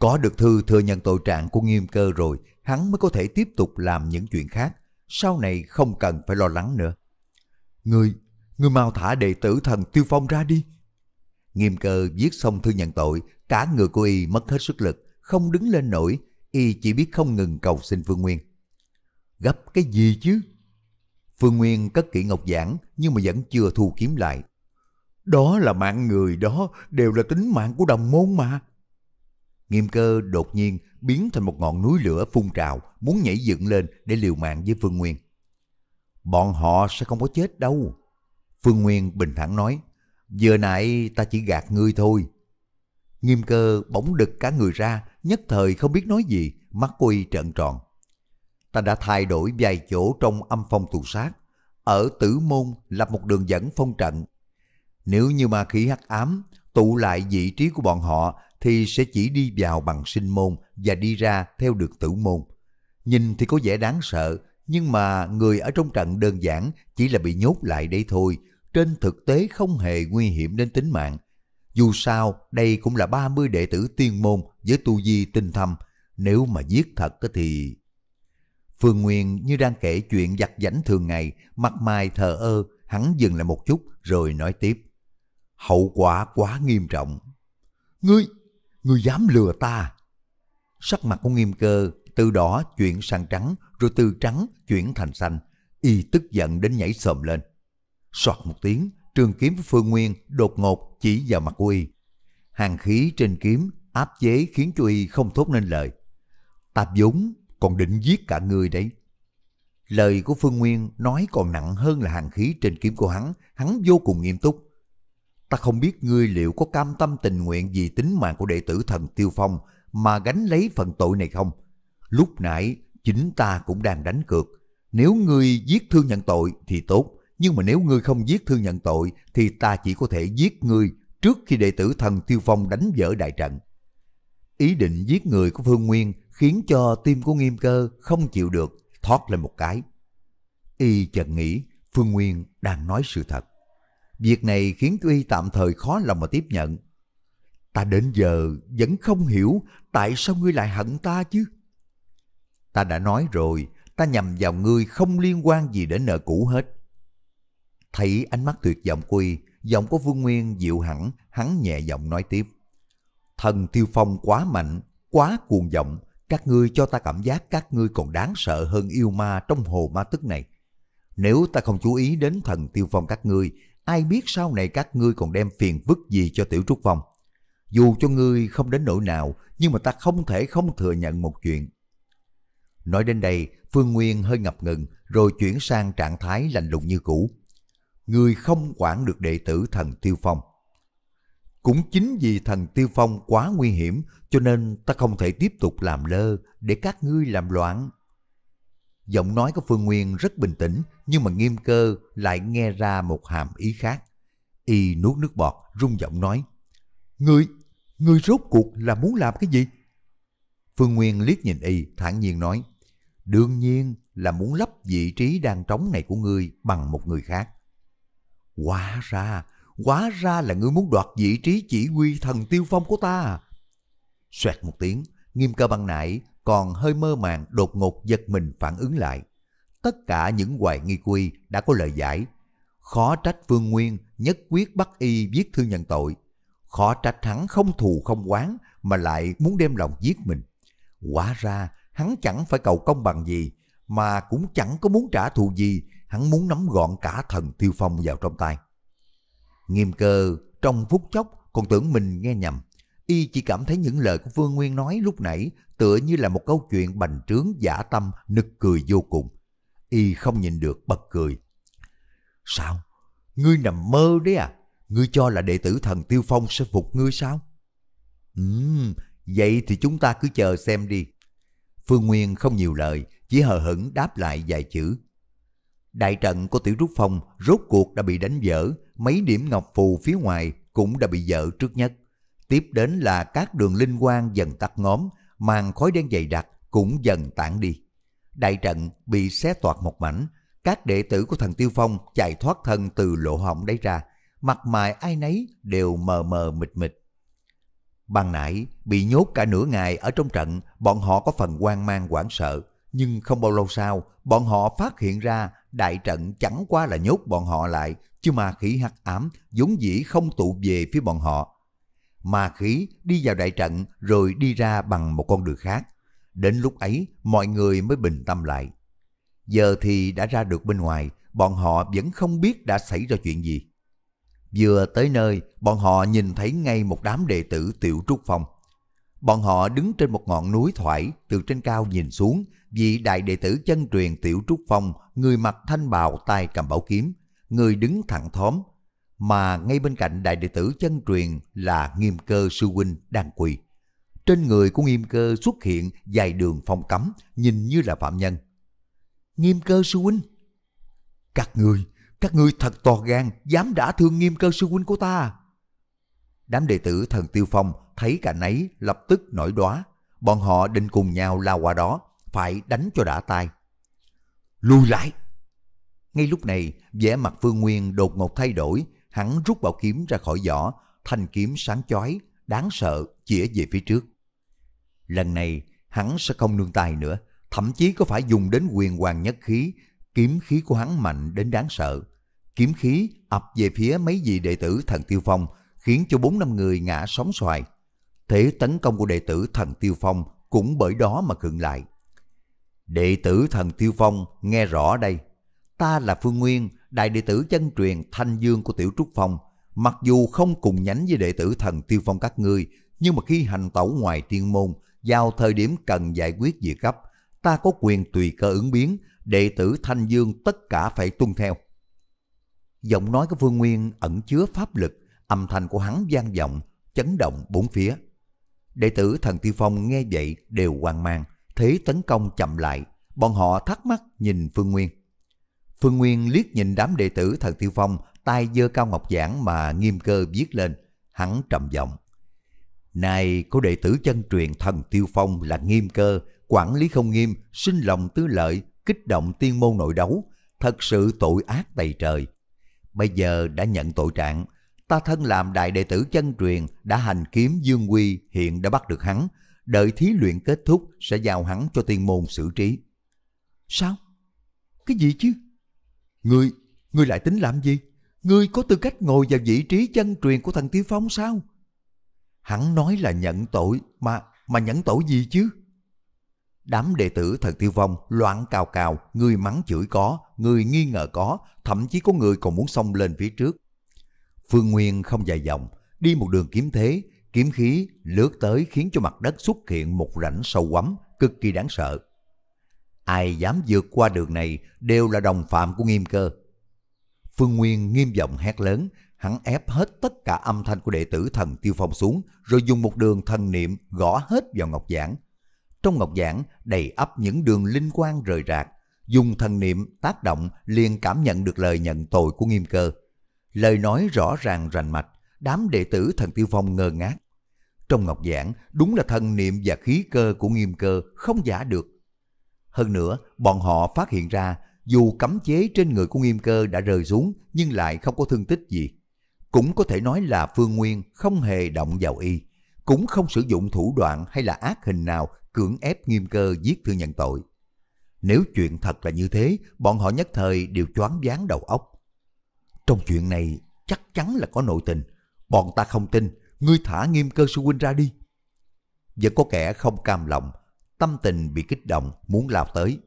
Có được thư thừa nhận tội trạng của nghiêm cơ rồi, hắn mới có thể tiếp tục làm những chuyện khác. Sau này không cần phải lo lắng nữa. Người, người mau thả đệ tử thần Tiêu Phong ra đi. Nghiêm cơ viết xong thư nhận tội, cả người của y mất hết sức lực, không đứng lên nổi, y chỉ biết không ngừng cầu xin Phương Nguyên. Gấp cái gì chứ? Phương Nguyên cất kỹ ngọc giản nhưng mà vẫn chưa thu kiếm lại. Đó là mạng người đó, đều là tính mạng của đồng môn mà. Nghiêm cơ đột nhiên biến thành một ngọn núi lửa phun trào, muốn nhảy dựng lên để liều mạng với Phương Nguyên. Bọn họ sẽ không có chết đâu. Phương Nguyên bình thản nói, Giờ nãy ta chỉ gạt ngươi thôi. Nghiêm cơ bỗng đực cả người ra, nhất thời không biết nói gì, mắt quy trợn tròn. Ta đã thay đổi vài chỗ trong âm phong tù sát, ở tử môn lập một đường dẫn phong trận. Nếu như mà khí hắc ám tụ lại vị trí của bọn họ thì sẽ chỉ đi vào bằng sinh môn và đi ra theo được tử môn. Nhìn thì có vẻ đáng sợ, nhưng mà người ở trong trận đơn giản chỉ là bị nhốt lại đây thôi, trên thực tế không hề nguy hiểm đến tính mạng. Dù sao, đây cũng là 30 đệ tử tiên môn với tu di tinh thâm, nếu mà giết thật thì... Phương Nguyên như đang kể chuyện giặt giảnh thường ngày, mặt mày thờ ơ, hắn dừng lại một chút rồi nói tiếp. Hậu quả quá nghiêm trọng. Ngươi, Ngươi dám lừa ta? Sắc mặt của nghiêm cơ từ đỏ chuyển sang trắng, rồi từ trắng chuyển thành xanh. Y tức giận đến nhảy sồm lên. Soạt một tiếng, trường kiếm của Phương Nguyên đột ngột chỉ vào mặt của Y. Hàng khí trên kiếm áp chế khiến cho Y không thốt nên lời. Tạp Dũng còn định giết cả người đấy. Lời của Phương Nguyên nói còn nặng hơn là hàng khí trên kiếm của hắn, hắn vô cùng nghiêm túc, ta không biết ngươi liệu có cam tâm tình nguyện vì tính mạng của đệ tử thần Tiêu Phong mà gánh lấy phần tội này không? Lúc nãy, chính ta cũng đang đánh cược. Nếu ngươi giết thương nhận tội thì tốt, nhưng mà nếu ngươi không giết thương nhận tội thì ta chỉ có thể giết ngươi trước khi đệ tử thần Tiêu Phong đánh vỡ đại trận. Ý định giết người của Phương Nguyên khiến cho tim của nghiêm cơ không chịu được, thoát lên một cái. Y chợt nghĩ Phương Nguyên đang nói sự thật. Việc này khiến Tuy tạm thời khó lòng mà tiếp nhận. Ta đến giờ vẫn không hiểu tại sao ngươi lại hận ta chứ. Ta đã nói rồi, ta nhầm vào ngươi không liên quan gì đến nợ cũ hết. Thấy ánh mắt tuyệt vọng quy y, giọng của Vương Nguyên dịu hẳn, hắn nhẹ giọng nói tiếp. Thần tiêu phong quá mạnh, quá cuồng vọng, các ngươi cho ta cảm giác các ngươi còn đáng sợ hơn yêu ma trong hồ ma tức này. Nếu ta không chú ý đến thần tiêu phong các ngươi, ai biết sau này các ngươi còn đem phiền vứt gì cho Tiểu Trúc Phong. Dù cho ngươi không đến nỗi nào, nhưng mà ta không thể không thừa nhận một chuyện. Nói đến đây, Phương Nguyên hơi ngập ngừng, rồi chuyển sang trạng thái lạnh lùng như cũ. Ngươi không quản được đệ tử thần Tiêu Phong. Cũng chính vì thần Tiêu Phong quá nguy hiểm, cho nên ta không thể tiếp tục làm lơ để các ngươi làm loạn. Giọng nói của Phương Nguyên rất bình tĩnh nhưng mà nghiêm cơ lại nghe ra một hàm ý khác. Y nuốt nước bọt, rung giọng nói. Ngươi, ngươi rốt cuộc là muốn làm cái gì? Phương Nguyên liếc nhìn Y thản nhiên nói. Đương nhiên là muốn lấp vị trí đang trống này của ngươi bằng một người khác. Quá ra, quá ra là ngươi muốn đoạt vị trí chỉ huy thần tiêu phong của ta à? Xoẹt một tiếng, nghiêm cơ băng nại còn hơi mơ màng đột ngột giật mình phản ứng lại. Tất cả những hoài nghi quy đã có lời giải. Khó trách vương Nguyên nhất quyết bắt y giết thương nhân tội. Khó trách hắn không thù không quán mà lại muốn đem lòng giết mình. Quả ra hắn chẳng phải cầu công bằng gì mà cũng chẳng có muốn trả thù gì. Hắn muốn nắm gọn cả thần tiêu phong vào trong tay. Nghiêm cơ trong phút chốc còn tưởng mình nghe nhầm y chỉ cảm thấy những lời của Vương Nguyên nói lúc nãy tựa như là một câu chuyện bành trướng giả tâm nực cười vô cùng. Y không nhìn được bật cười. Sao? Ngươi nằm mơ đấy à? Ngươi cho là đệ tử thần Tiêu Phong sẽ phục ngươi sao? Ừm, vậy thì chúng ta cứ chờ xem đi. Phương Nguyên không nhiều lời, chỉ hờ hững đáp lại vài chữ. Đại trận của Tiểu Trúc Phong rốt cuộc đã bị đánh dở, mấy điểm ngọc phù phía ngoài cũng đã bị dở trước nhất. Tiếp đến là các đường linh quang dần tắt ngóm, màn khói đen dày đặc cũng dần tản đi. Đại trận bị xé toạc một mảnh, các đệ tử của thần Tiêu Phong chạy thoát thân từ lỗ hỏng đấy ra, mặt mày ai nấy đều mờ mờ mịt mịt. bằng nãy, bị nhốt cả nửa ngày ở trong trận, bọn họ có phần hoang mang hoảng sợ. Nhưng không bao lâu sau, bọn họ phát hiện ra đại trận chẳng qua là nhốt bọn họ lại, chứ mà khí hắc ám vốn dĩ không tụ về phía bọn họ ma khí đi vào đại trận rồi đi ra bằng một con đường khác. Đến lúc ấy, mọi người mới bình tâm lại. Giờ thì đã ra được bên ngoài, bọn họ vẫn không biết đã xảy ra chuyện gì. Vừa tới nơi, bọn họ nhìn thấy ngay một đám đệ tử tiểu trúc phong. Bọn họ đứng trên một ngọn núi thoải, từ trên cao nhìn xuống, vị đại đệ tử chân truyền tiểu trúc phong, người mặc thanh bào tay cầm bảo kiếm, người đứng thẳng thóm, mà ngay bên cạnh đại đệ tử chân truyền là nghiêm cơ sư huynh đang quỳ. Trên người của nghiêm cơ xuất hiện dài đường phong cấm, nhìn như là phạm nhân. Nghiêm cơ sư huynh! Các người, các người thật to gan, dám đã thương nghiêm cơ sư huynh của ta Đám đệ tử thần tiêu phong thấy cả nấy lập tức nổi đoá Bọn họ định cùng nhau lao qua đó, phải đánh cho đã tay. Lùi lại! Ngay lúc này, vẻ mặt Phương Nguyên đột ngột thay đổi, hắn rút bảo kiếm ra khỏi vỏ, thanh kiếm sáng chói, đáng sợ, chĩa về phía trước. Lần này, hắn sẽ không nương tay nữa, thậm chí có phải dùng đến quyền hoàng nhất khí, kiếm khí của hắn mạnh đến đáng sợ. Kiếm khí ập về phía mấy vị đệ tử thần Tiêu Phong, khiến cho bốn năm người ngã sóng xoài. Thế tấn công của đệ tử thần Tiêu Phong cũng bởi đó mà khựng lại. Đệ tử thần Tiêu Phong nghe rõ đây. Ta là Phương Nguyên, đại đệ tử chân truyền Thanh Dương của Tiểu Trúc Phong, mặc dù không cùng nhánh với đệ tử thần Tiêu Phong các ngươi, nhưng mà khi hành tẩu ngoài tiên môn, vào thời điểm cần giải quyết việc cấp ta có quyền tùy cơ ứng biến, đệ tử Thanh Dương tất cả phải tuân theo. Giọng nói của Vương Nguyên ẩn chứa pháp lực, âm thanh của hắn vang vọng, chấn động bốn phía. Đệ tử thần Tiêu Phong nghe vậy đều hoang mang, thế tấn công chậm lại, bọn họ thắc mắc nhìn Phương Nguyên. Phương Nguyên liếc nhìn đám đệ tử thần tiêu phong, tay dơ cao ngọc giảng mà nghiêm cơ viết lên, hắn trầm giọng. Này có đệ tử chân truyền thần tiêu phong là nghiêm cơ, quản lý không nghiêm, sinh lòng tứ lợi, kích động tiên môn nội đấu, thật sự tội ác đầy trời. Bây giờ đã nhận tội trạng, ta thân làm đại đệ tử chân truyền đã hành kiếm Dương Quy hiện đã bắt được hắn, đợi thí luyện kết thúc sẽ giao hắn cho tiên môn xử trí. Sao? Cái gì chứ? Ngươi, ngươi lại tính làm gì? Ngươi có tư cách ngồi vào vị trí chân truyền của thằng Tiêu Phong sao? Hắn nói là nhận tội, mà mà nhận tội gì chứ? Đám đệ tử thần Tiêu Phong loạn cào cào, người mắng chửi có, người nghi ngờ có, thậm chí có người còn muốn xông lên phía trước. Phương Nguyên không dài dòng, đi một đường kiếm thế, kiếm khí lướt tới khiến cho mặt đất xuất hiện một rãnh sâu quắm, cực kỳ đáng sợ. Ai dám vượt qua đường này đều là đồng phạm của nghiêm cơ. Phương Nguyên nghiêm giọng hét lớn, hắn ép hết tất cả âm thanh của đệ tử thần tiêu phong xuống, rồi dùng một đường thần niệm gõ hết vào ngọc giảng. Trong ngọc giảng đầy ấp những đường linh quang rời rạc, dùng thần niệm tác động liền cảm nhận được lời nhận tội của nghiêm cơ. Lời nói rõ ràng rành mạch, đám đệ tử thần tiêu phong ngơ ngác. Trong ngọc giảng đúng là thần niệm và khí cơ của nghiêm cơ không giả được, hơn nữa, bọn họ phát hiện ra dù cấm chế trên người của nghiêm cơ đã rơi xuống nhưng lại không có thương tích gì. Cũng có thể nói là Phương Nguyên không hề động vào y, cũng không sử dụng thủ đoạn hay là ác hình nào cưỡng ép nghiêm cơ giết thương nhận tội. Nếu chuyện thật là như thế, bọn họ nhất thời đều choáng váng đầu óc. Trong chuyện này chắc chắn là có nội tình, bọn ta không tin, ngươi thả nghiêm cơ sư huynh ra đi. Vẫn có kẻ không cam lòng, tâm tình bị kích động muốn lao tới.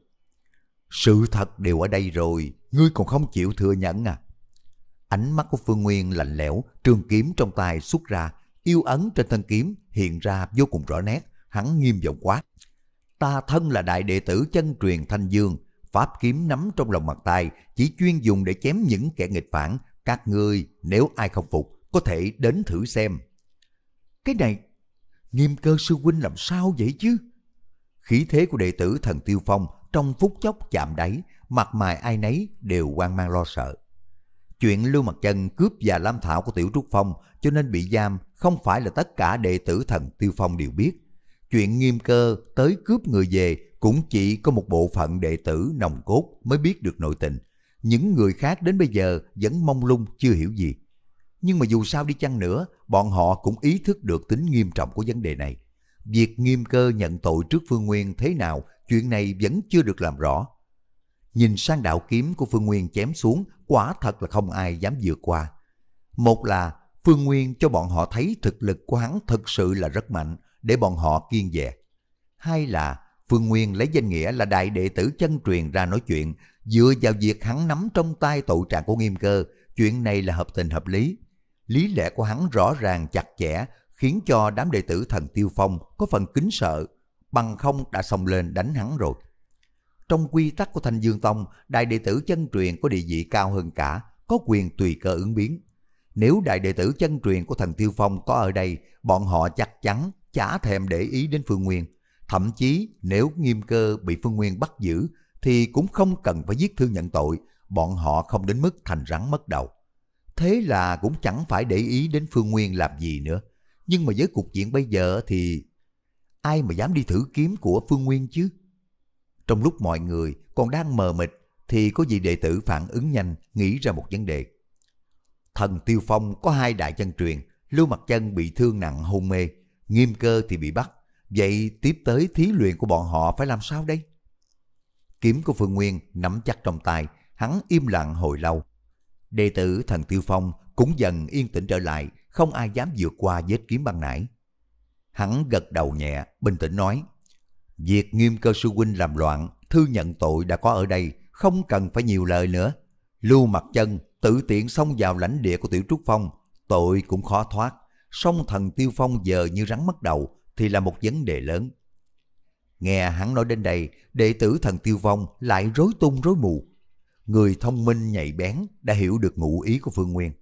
Sự thật đều ở đây rồi, ngươi còn không chịu thừa nhận à? Ánh mắt của Phương Nguyên lạnh lẽo, trường kiếm trong tay xuất ra, yêu ấn trên thân kiếm hiện ra vô cùng rõ nét, hắn nghiêm giọng quát. Ta thân là đại đệ tử chân truyền Thanh Dương, pháp kiếm nắm trong lòng mặt tay, chỉ chuyên dùng để chém những kẻ nghịch phản, các ngươi nếu ai không phục có thể đến thử xem. Cái này, nghiêm cơ sư huynh làm sao vậy chứ? Khí thế của đệ tử thần Tiêu Phong trong phút chốc chạm đáy, mặt mày ai nấy đều quan mang lo sợ. Chuyện Lưu Mặt Chân cướp và Lam Thảo của Tiểu Trúc Phong cho nên bị giam không phải là tất cả đệ tử thần Tiêu Phong đều biết. Chuyện nghiêm cơ tới cướp người về cũng chỉ có một bộ phận đệ tử nồng cốt mới biết được nội tình. Những người khác đến bây giờ vẫn mong lung chưa hiểu gì. Nhưng mà dù sao đi chăng nữa, bọn họ cũng ý thức được tính nghiêm trọng của vấn đề này việc nghiêm cơ nhận tội trước Phương Nguyên thế nào, chuyện này vẫn chưa được làm rõ. Nhìn sang đạo kiếm của Phương Nguyên chém xuống, quả thật là không ai dám vượt qua. Một là Phương Nguyên cho bọn họ thấy thực lực của hắn thực sự là rất mạnh, để bọn họ kiên dè. Hai là Phương Nguyên lấy danh nghĩa là đại đệ tử chân truyền ra nói chuyện, dựa vào việc hắn nắm trong tay tội trạng của nghiêm cơ, chuyện này là hợp tình hợp lý. Lý lẽ của hắn rõ ràng chặt chẽ, khiến cho đám đệ tử thần Tiêu Phong có phần kính sợ, bằng không đã xông lên đánh hắn rồi. Trong quy tắc của Thanh Dương Tông, đại đệ tử chân truyền có địa vị cao hơn cả, có quyền tùy cơ ứng biến. Nếu đại đệ tử chân truyền của thần Tiêu Phong có ở đây, bọn họ chắc chắn chả thèm để ý đến Phương Nguyên. Thậm chí nếu nghiêm cơ bị Phương Nguyên bắt giữ thì cũng không cần phải giết thư nhận tội, bọn họ không đến mức thành rắn mất đầu. Thế là cũng chẳng phải để ý đến Phương Nguyên làm gì nữa nhưng mà với cục diện bây giờ thì ai mà dám đi thử kiếm của Phương Nguyên chứ? Trong lúc mọi người còn đang mờ mịt thì có vị đệ tử phản ứng nhanh nghĩ ra một vấn đề. Thần Tiêu Phong có hai đại chân truyền, Lưu Mặt Chân bị thương nặng hôn mê, nghiêm cơ thì bị bắt. Vậy tiếp tới thí luyện của bọn họ phải làm sao đây? Kiếm của Phương Nguyên nắm chắc trong tay, hắn im lặng hồi lâu. Đệ tử Thần Tiêu Phong cũng dần yên tĩnh trở lại, không ai dám vượt qua vết kiếm băng nải. Hắn gật đầu nhẹ, bình tĩnh nói, Việc nghiêm cơ sư huynh làm loạn, thư nhận tội đã có ở đây, không cần phải nhiều lời nữa. Lưu mặt chân, tự tiện xông vào lãnh địa của tiểu trúc phong, tội cũng khó thoát. Song thần tiêu phong giờ như rắn mất đầu thì là một vấn đề lớn. Nghe hắn nói đến đây, đệ tử thần tiêu phong lại rối tung rối mù. Người thông minh nhạy bén đã hiểu được ngụ ý của Phương Nguyên.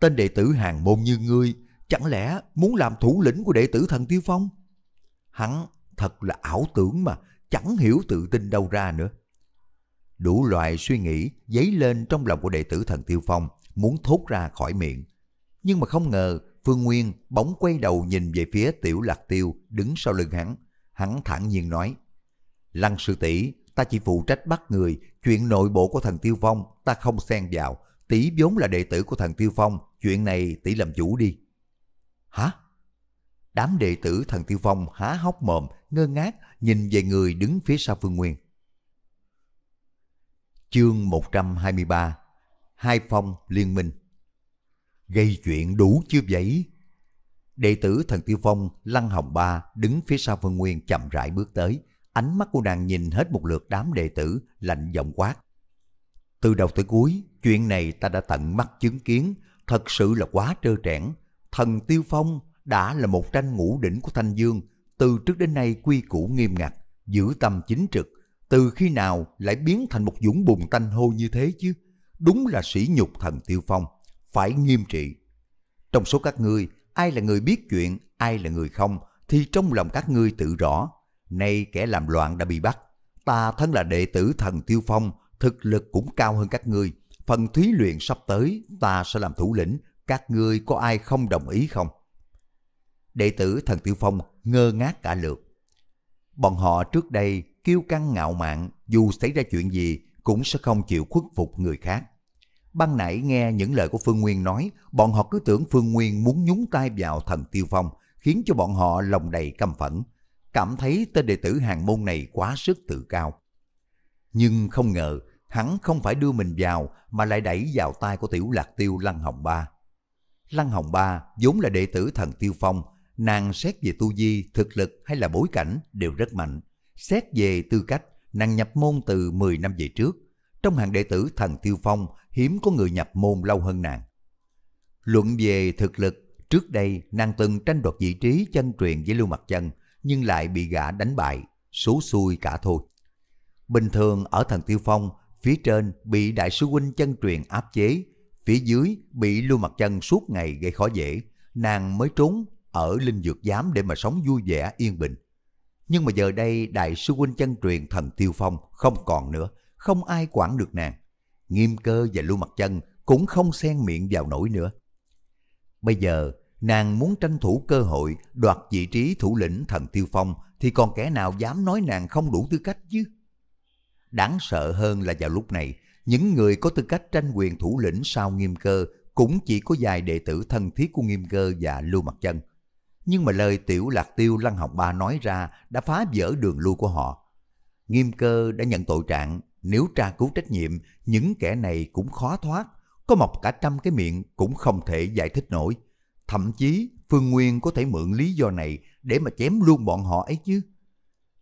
Tên đệ tử hàng môn như ngươi, chẳng lẽ muốn làm thủ lĩnh của đệ tử thần Tiêu Phong? Hắn thật là ảo tưởng mà, chẳng hiểu tự tin đâu ra nữa. Đủ loại suy nghĩ dấy lên trong lòng của đệ tử thần Tiêu Phong, muốn thốt ra khỏi miệng. Nhưng mà không ngờ, Phương Nguyên bỗng quay đầu nhìn về phía tiểu lạc tiêu đứng sau lưng hắn. Hắn thẳng nhiên nói, Lăng sư tỷ ta chỉ phụ trách bắt người, chuyện nội bộ của thần Tiêu Phong ta không xen vào, tỷ vốn là đệ tử của thần Tiêu Phong, chuyện này tỷ làm chủ đi. Hả? Đám đệ tử thần Tiêu Phong há hốc mồm, ngơ ngác nhìn về người đứng phía sau Phương Nguyên. Chương 123 Hai phong liên minh Gây chuyện đủ chưa vậy? Đệ tử thần Tiêu Phong, Lăng Hồng Ba đứng phía sau Phương Nguyên chậm rãi bước tới. Ánh mắt của nàng nhìn hết một lượt đám đệ tử, lạnh giọng quát. Từ đầu tới cuối, Chuyện này ta đã tận mắt chứng kiến, thật sự là quá trơ trẽn. Thần Tiêu Phong đã là một tranh ngũ đỉnh của Thanh Dương, từ trước đến nay quy củ nghiêm ngặt, giữ tâm chính trực. Từ khi nào lại biến thành một dũng bùng tanh hô như thế chứ? Đúng là sỉ nhục thần Tiêu Phong, phải nghiêm trị. Trong số các ngươi, ai là người biết chuyện, ai là người không, thì trong lòng các ngươi tự rõ. Nay kẻ làm loạn đã bị bắt, ta thân là đệ tử thần Tiêu Phong, thực lực cũng cao hơn các ngươi, phần thí luyện sắp tới ta sẽ làm thủ lĩnh, các ngươi có ai không đồng ý không? Đệ tử thần Tiểu Phong ngơ ngác cả lượt. Bọn họ trước đây kiêu căng ngạo mạn dù xảy ra chuyện gì cũng sẽ không chịu khuất phục người khác. Ban nãy nghe những lời của Phương Nguyên nói, bọn họ cứ tưởng Phương Nguyên muốn nhúng tay vào thần Tiêu Phong, khiến cho bọn họ lòng đầy căm phẫn, cảm thấy tên đệ tử hàng môn này quá sức tự cao. Nhưng không ngờ, Hắn không phải đưa mình vào mà lại đẩy vào tay của tiểu lạc tiêu Lăng Hồng Ba. Lăng Hồng Ba vốn là đệ tử thần Tiêu Phong, nàng xét về tu di thực lực hay là bối cảnh đều rất mạnh. Xét về tư cách, nàng nhập môn từ 10 năm về trước. Trong hàng đệ tử thần Tiêu Phong hiếm có người nhập môn lâu hơn nàng. Luận về thực lực, trước đây nàng từng tranh đoạt vị trí chân truyền với Lưu Mặt Chân nhưng lại bị gã đánh bại, số xui cả thôi. Bình thường ở thần Tiêu Phong, Phía trên bị đại sư huynh chân truyền áp chế, phía dưới bị lưu mặt chân suốt ngày gây khó dễ, nàng mới trốn ở linh dược giám để mà sống vui vẻ yên bình. Nhưng mà giờ đây đại sư huynh chân truyền thần Tiêu Phong không còn nữa, không ai quản được nàng. Nghiêm cơ và lưu mặt chân cũng không xen miệng vào nổi nữa. Bây giờ nàng muốn tranh thủ cơ hội đoạt vị trí thủ lĩnh thần Tiêu Phong thì còn kẻ nào dám nói nàng không đủ tư cách chứ? Đáng sợ hơn là vào lúc này, những người có tư cách tranh quyền thủ lĩnh sau nghiêm cơ cũng chỉ có vài đệ tử thân thiết của nghiêm cơ và lưu mặt chân. Nhưng mà lời tiểu lạc tiêu lăng học ba nói ra đã phá vỡ đường lui của họ. Nghiêm cơ đã nhận tội trạng, nếu tra cứu trách nhiệm, những kẻ này cũng khó thoát, có mọc cả trăm cái miệng cũng không thể giải thích nổi. Thậm chí Phương Nguyên có thể mượn lý do này để mà chém luôn bọn họ ấy chứ.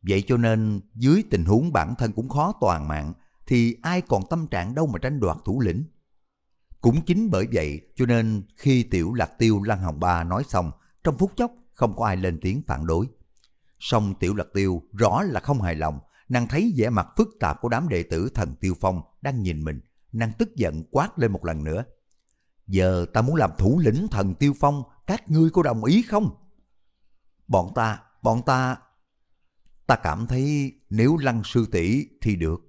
Vậy cho nên dưới tình huống bản thân cũng khó toàn mạng thì ai còn tâm trạng đâu mà tranh đoạt thủ lĩnh. Cũng chính bởi vậy cho nên khi tiểu lạc tiêu Lăng Hồng Ba nói xong trong phút chốc không có ai lên tiếng phản đối. Song tiểu lạc tiêu rõ là không hài lòng nàng thấy vẻ mặt phức tạp của đám đệ tử thần tiêu phong đang nhìn mình nàng tức giận quát lên một lần nữa. Giờ ta muốn làm thủ lĩnh thần tiêu phong, các ngươi có đồng ý không? Bọn ta, bọn ta ta cảm thấy nếu lăng sư tỷ thì được.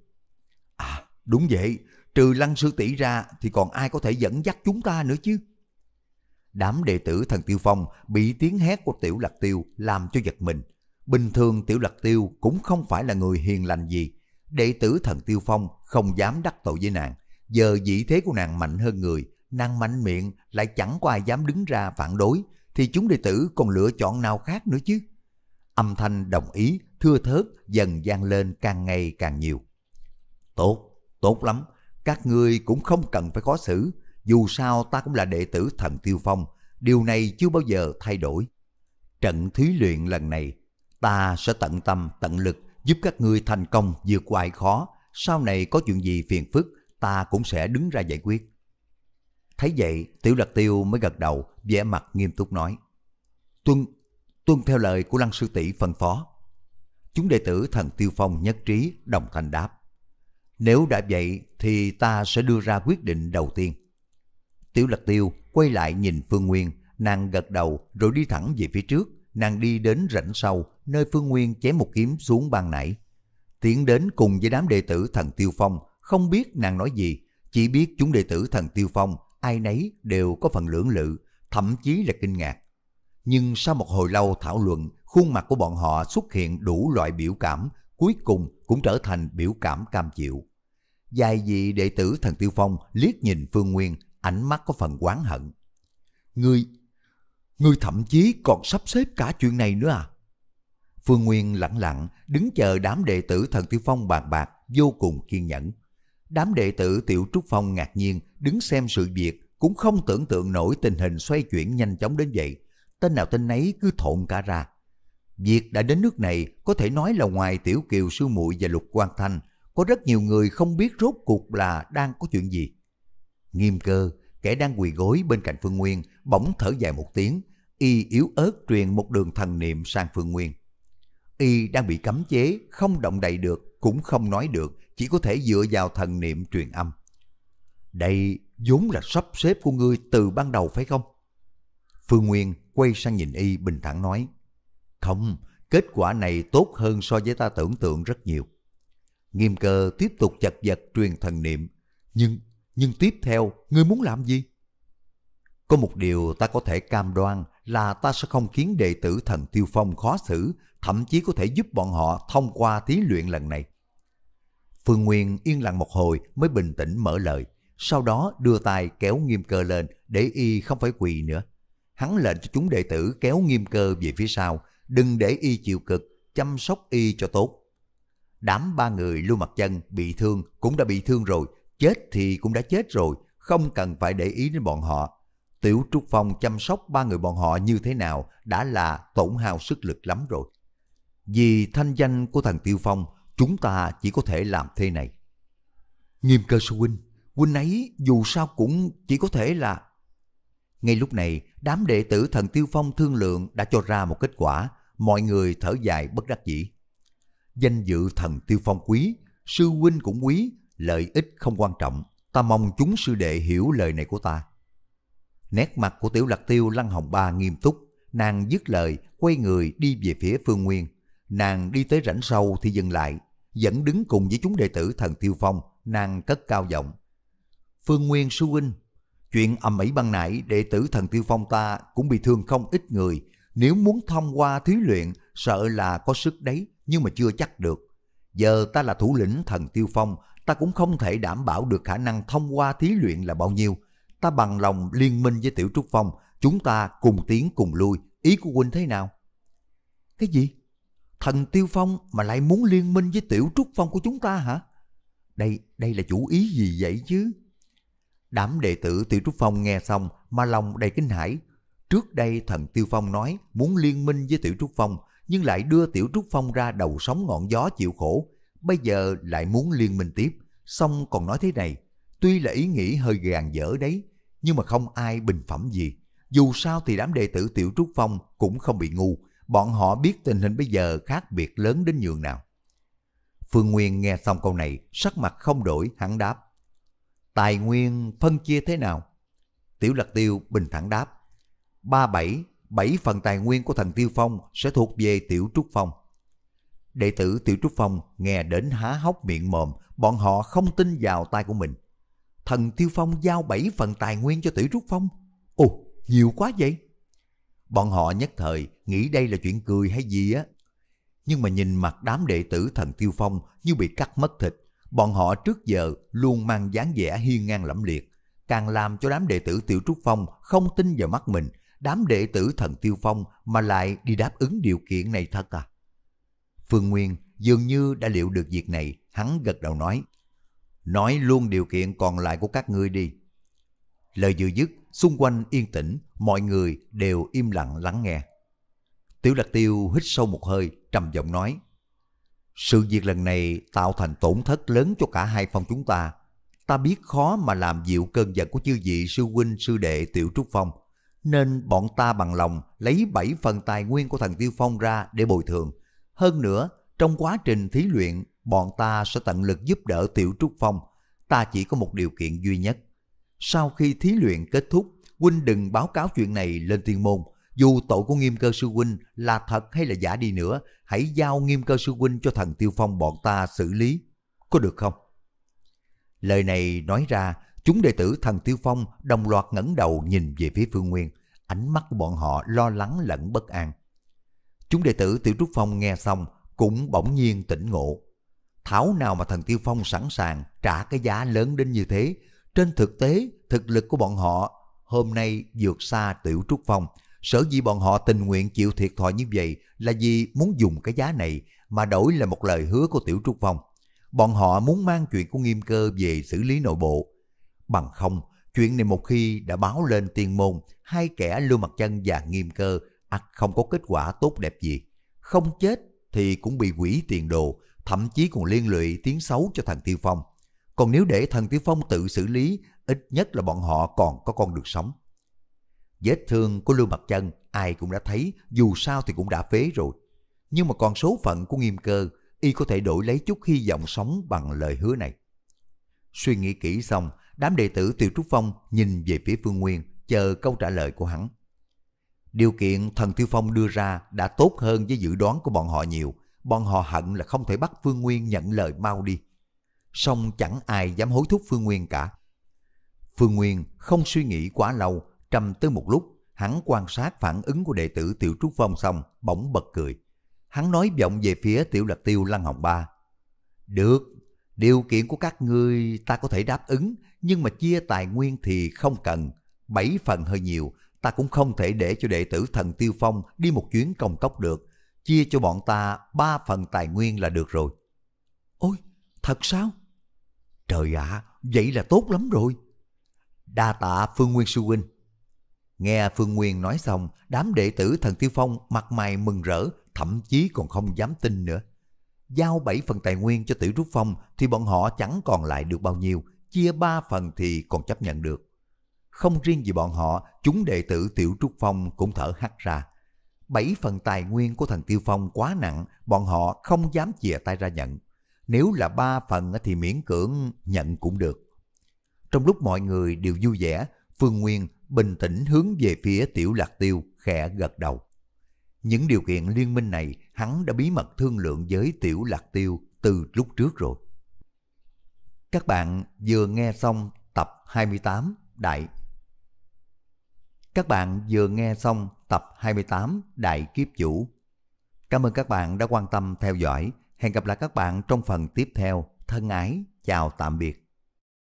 À, đúng vậy, trừ lăng sư tỷ ra thì còn ai có thể dẫn dắt chúng ta nữa chứ? Đám đệ tử thần Tiêu Phong bị tiếng hét của Tiểu Lạc Tiêu làm cho giật mình. Bình thường Tiểu Lạc Tiêu cũng không phải là người hiền lành gì. Đệ tử thần Tiêu Phong không dám đắc tội với nàng. Giờ vị thế của nàng mạnh hơn người, nàng mạnh miệng lại chẳng có ai dám đứng ra phản đối, thì chúng đệ tử còn lựa chọn nào khác nữa chứ? âm thanh đồng ý thưa thớt dần vang lên càng ngày càng nhiều. Tốt, tốt lắm, các ngươi cũng không cần phải khó xử, dù sao ta cũng là đệ tử thần Tiêu Phong, điều này chưa bao giờ thay đổi. Trận thí luyện lần này, ta sẽ tận tâm tận lực giúp các ngươi thành công vượt qua khó, sau này có chuyện gì phiền phức, ta cũng sẽ đứng ra giải quyết. Thấy vậy, Tiểu Lạc Tiêu mới gật đầu, vẻ mặt nghiêm túc nói. Tuân, tuân theo lời của Lăng Sư Tỷ phân phó. Chúng đệ tử thần Tiêu Phong nhất trí đồng thanh đáp. Nếu đã vậy thì ta sẽ đưa ra quyết định đầu tiên. Tiểu Lạc Tiêu quay lại nhìn Phương Nguyên, nàng gật đầu rồi đi thẳng về phía trước, nàng đi đến rãnh sâu nơi Phương Nguyên chém một kiếm xuống ban nãy. Tiến đến cùng với đám đệ tử thần Tiêu Phong, không biết nàng nói gì, chỉ biết chúng đệ tử thần Tiêu Phong ai nấy đều có phần lưỡng lự, thậm chí là kinh ngạc nhưng sau một hồi lâu thảo luận, khuôn mặt của bọn họ xuất hiện đủ loại biểu cảm, cuối cùng cũng trở thành biểu cảm cam chịu. Dài vị đệ tử thần Tiêu Phong liếc nhìn Phương Nguyên, ánh mắt có phần oán hận. Ngươi, ngươi thậm chí còn sắp xếp cả chuyện này nữa à? Phương Nguyên lặng lặng, đứng chờ đám đệ tử thần Tiêu Phong bàn bạc, vô cùng kiên nhẫn. Đám đệ tử Tiểu Trúc Phong ngạc nhiên, đứng xem sự việc, cũng không tưởng tượng nổi tình hình xoay chuyển nhanh chóng đến vậy tên nào tên nấy cứ thộn cả ra. Việc đã đến nước này có thể nói là ngoài Tiểu Kiều Sư muội và Lục Quang Thanh, có rất nhiều người không biết rốt cuộc là đang có chuyện gì. Nghiêm cơ, kẻ đang quỳ gối bên cạnh Phương Nguyên, bỗng thở dài một tiếng, y yếu ớt truyền một đường thần niệm sang Phương Nguyên. Y đang bị cấm chế, không động đậy được, cũng không nói được, chỉ có thể dựa vào thần niệm truyền âm. Đây vốn là sắp xếp của ngươi từ ban đầu phải không? Phương Nguyên quay sang nhìn y bình thản nói. Không, kết quả này tốt hơn so với ta tưởng tượng rất nhiều. Nghiêm cơ tiếp tục chật vật truyền thần niệm. Nhưng, nhưng tiếp theo, ngươi muốn làm gì? Có một điều ta có thể cam đoan là ta sẽ không khiến đệ tử thần Tiêu Phong khó xử, thậm chí có thể giúp bọn họ thông qua thí luyện lần này. Phương Nguyên yên lặng một hồi mới bình tĩnh mở lời, sau đó đưa tay kéo nghiêm cơ lên để y không phải quỳ nữa hắn lệnh cho chúng đệ tử kéo nghiêm cơ về phía sau, đừng để y chịu cực, chăm sóc y cho tốt. Đám ba người lưu mặt chân bị thương cũng đã bị thương rồi, chết thì cũng đã chết rồi, không cần phải để ý đến bọn họ. Tiểu Trúc Phong chăm sóc ba người bọn họ như thế nào đã là tổn hao sức lực lắm rồi. Vì thanh danh của thằng Tiêu Phong, chúng ta chỉ có thể làm thế này. Nghiêm cơ sư huynh, huynh ấy dù sao cũng chỉ có thể là ngay lúc này, đám đệ tử thần Tiêu Phong thương lượng đã cho ra một kết quả, mọi người thở dài bất đắc dĩ. Danh dự thần Tiêu Phong quý, sư huynh cũng quý, lợi ích không quan trọng, ta mong chúng sư đệ hiểu lời này của ta. Nét mặt của tiểu lạc tiêu Lăng Hồng Ba nghiêm túc, nàng dứt lời, quay người đi về phía phương nguyên. Nàng đi tới rãnh sâu thì dừng lại, vẫn đứng cùng với chúng đệ tử thần Tiêu Phong, nàng cất cao giọng. Phương Nguyên sư huynh, Chuyện âm ỉ ban nãy đệ tử thần tiêu phong ta cũng bị thương không ít người. Nếu muốn thông qua thí luyện sợ là có sức đấy nhưng mà chưa chắc được. Giờ ta là thủ lĩnh thần tiêu phong ta cũng không thể đảm bảo được khả năng thông qua thí luyện là bao nhiêu. Ta bằng lòng liên minh với Tiểu Trúc Phong, chúng ta cùng tiến cùng lui, ý của huynh thế nào? Cái gì? Thần Tiêu Phong mà lại muốn liên minh với Tiểu Trúc Phong của chúng ta hả? Đây, đây là chủ ý gì vậy chứ? Đám đệ tử tiểu Trúc Phong nghe xong mà lòng đầy kinh hãi. Trước đây thần Tiêu Phong nói muốn liên minh với Tiểu Trúc Phong nhưng lại đưa Tiểu Trúc Phong ra đầu sóng ngọn gió chịu khổ. Bây giờ lại muốn liên minh tiếp, xong còn nói thế này. Tuy là ý nghĩ hơi gàn dở đấy, nhưng mà không ai bình phẩm gì. Dù sao thì đám đệ tử Tiểu Trúc Phong cũng không bị ngu, bọn họ biết tình hình bây giờ khác biệt lớn đến nhường nào. Phương Nguyên nghe xong câu này, sắc mặt không đổi, hắn đáp tài nguyên phân chia thế nào? Tiểu Lạc Tiêu bình thẳng đáp, ba bảy bảy phần tài nguyên của thần Tiêu Phong sẽ thuộc về Tiểu Trúc Phong. Đệ tử Tiểu Trúc Phong nghe đến há hốc miệng mồm, bọn họ không tin vào tai của mình. Thần Tiêu Phong giao bảy phần tài nguyên cho Tiểu Trúc Phong. Ồ, nhiều quá vậy. Bọn họ nhất thời nghĩ đây là chuyện cười hay gì á. Nhưng mà nhìn mặt đám đệ tử thần Tiêu Phong như bị cắt mất thịt, Bọn họ trước giờ luôn mang dáng vẻ hiên ngang lẫm liệt, càng làm cho đám đệ tử Tiểu Trúc Phong không tin vào mắt mình, đám đệ tử thần Tiêu Phong mà lại đi đáp ứng điều kiện này thật à. Phương Nguyên dường như đã liệu được việc này, hắn gật đầu nói. Nói luôn điều kiện còn lại của các ngươi đi. Lời vừa dứt, xung quanh yên tĩnh, mọi người đều im lặng lắng nghe. Tiểu Lạc Tiêu hít sâu một hơi, trầm giọng nói. Sự việc lần này tạo thành tổn thất lớn cho cả hai phong chúng ta. Ta biết khó mà làm dịu cơn giận của chư vị sư huynh sư đệ Tiểu Trúc Phong, nên bọn ta bằng lòng lấy bảy phần tài nguyên của thần Tiêu Phong ra để bồi thường. Hơn nữa, trong quá trình thí luyện, bọn ta sẽ tận lực giúp đỡ Tiểu Trúc Phong. Ta chỉ có một điều kiện duy nhất. Sau khi thí luyện kết thúc, huynh đừng báo cáo chuyện này lên tiên môn, dù tội của nghiêm cơ sư huynh là thật hay là giả đi nữa hãy giao nghiêm cơ sư huynh cho thần Tiêu Phong bọn ta xử lý, có được không? Lời này nói ra, chúng đệ tử thần Tiêu Phong đồng loạt ngẩng đầu nhìn về phía Phương Nguyên, ánh mắt của bọn họ lo lắng lẫn bất an. Chúng đệ tử Tiểu Trúc Phong nghe xong cũng bỗng nhiên tỉnh ngộ. Thảo nào mà thần Tiêu Phong sẵn sàng trả cái giá lớn đến như thế, trên thực tế thực lực của bọn họ hôm nay vượt xa Tiểu Trúc Phong, Sở dĩ bọn họ tình nguyện chịu thiệt thòi như vậy là vì muốn dùng cái giá này mà đổi lại một lời hứa của Tiểu Trúc Phong. Bọn họ muốn mang chuyện của nghiêm cơ về xử lý nội bộ. Bằng không, chuyện này một khi đã báo lên tiên môn, hai kẻ Lưu Mặt Chân và nghiêm cơ ắt à, không có kết quả tốt đẹp gì. Không chết thì cũng bị quỷ tiền đồ, thậm chí còn liên lụy tiếng xấu cho thằng Tiêu Phong. Còn nếu để thằng Tiêu Phong tự xử lý, ít nhất là bọn họ còn có con được sống. Vết thương của Lưu Mặt Chân ai cũng đã thấy, dù sao thì cũng đã phế rồi. Nhưng mà còn số phận của nghiêm cơ, y có thể đổi lấy chút hy vọng sống bằng lời hứa này. Suy nghĩ kỹ xong, đám đệ tử Tiêu Trúc Phong nhìn về phía Phương Nguyên, chờ câu trả lời của hắn. Điều kiện thần Tiêu Phong đưa ra đã tốt hơn với dự đoán của bọn họ nhiều, bọn họ hận là không thể bắt Phương Nguyên nhận lời mau đi. Song chẳng ai dám hối thúc Phương Nguyên cả. Phương Nguyên không suy nghĩ quá lâu Trầm tư một lúc, hắn quan sát phản ứng của đệ tử Tiểu Trúc Phong xong, bỗng bật cười. Hắn nói vọng về phía Tiểu Lạc Tiêu Lăng Hồng Ba. Được, điều kiện của các ngươi ta có thể đáp ứng, nhưng mà chia tài nguyên thì không cần. Bảy phần hơi nhiều, ta cũng không thể để cho đệ tử thần Tiêu Phong đi một chuyến công cốc được. Chia cho bọn ta ba phần tài nguyên là được rồi. Ôi, thật sao? Trời ạ, vậy là tốt lắm rồi. Đa tạ Phương Nguyên Sư Huynh. Nghe Phương Nguyên nói xong, đám đệ tử thần Tiêu Phong mặt mày mừng rỡ, thậm chí còn không dám tin nữa. Giao 7 phần tài nguyên cho Tiểu Trúc Phong thì bọn họ chẳng còn lại được bao nhiêu, chia 3 phần thì còn chấp nhận được. Không riêng gì bọn họ, chúng đệ tử Tiểu Trúc Phong cũng thở hắt ra. 7 phần tài nguyên của thần Tiêu Phong quá nặng, bọn họ không dám chìa tay ra nhận. Nếu là 3 phần thì miễn cưỡng nhận cũng được. Trong lúc mọi người đều vui vẻ, Phương Nguyên bình tĩnh hướng về phía tiểu lạc tiêu khẽ gật đầu. Những điều kiện liên minh này hắn đã bí mật thương lượng với tiểu lạc tiêu từ lúc trước rồi. Các bạn vừa nghe xong tập 28 Đại Các bạn vừa nghe xong tập 28 Đại Kiếp Chủ. Cảm ơn các bạn đã quan tâm theo dõi. Hẹn gặp lại các bạn trong phần tiếp theo. Thân ái, chào tạm biệt.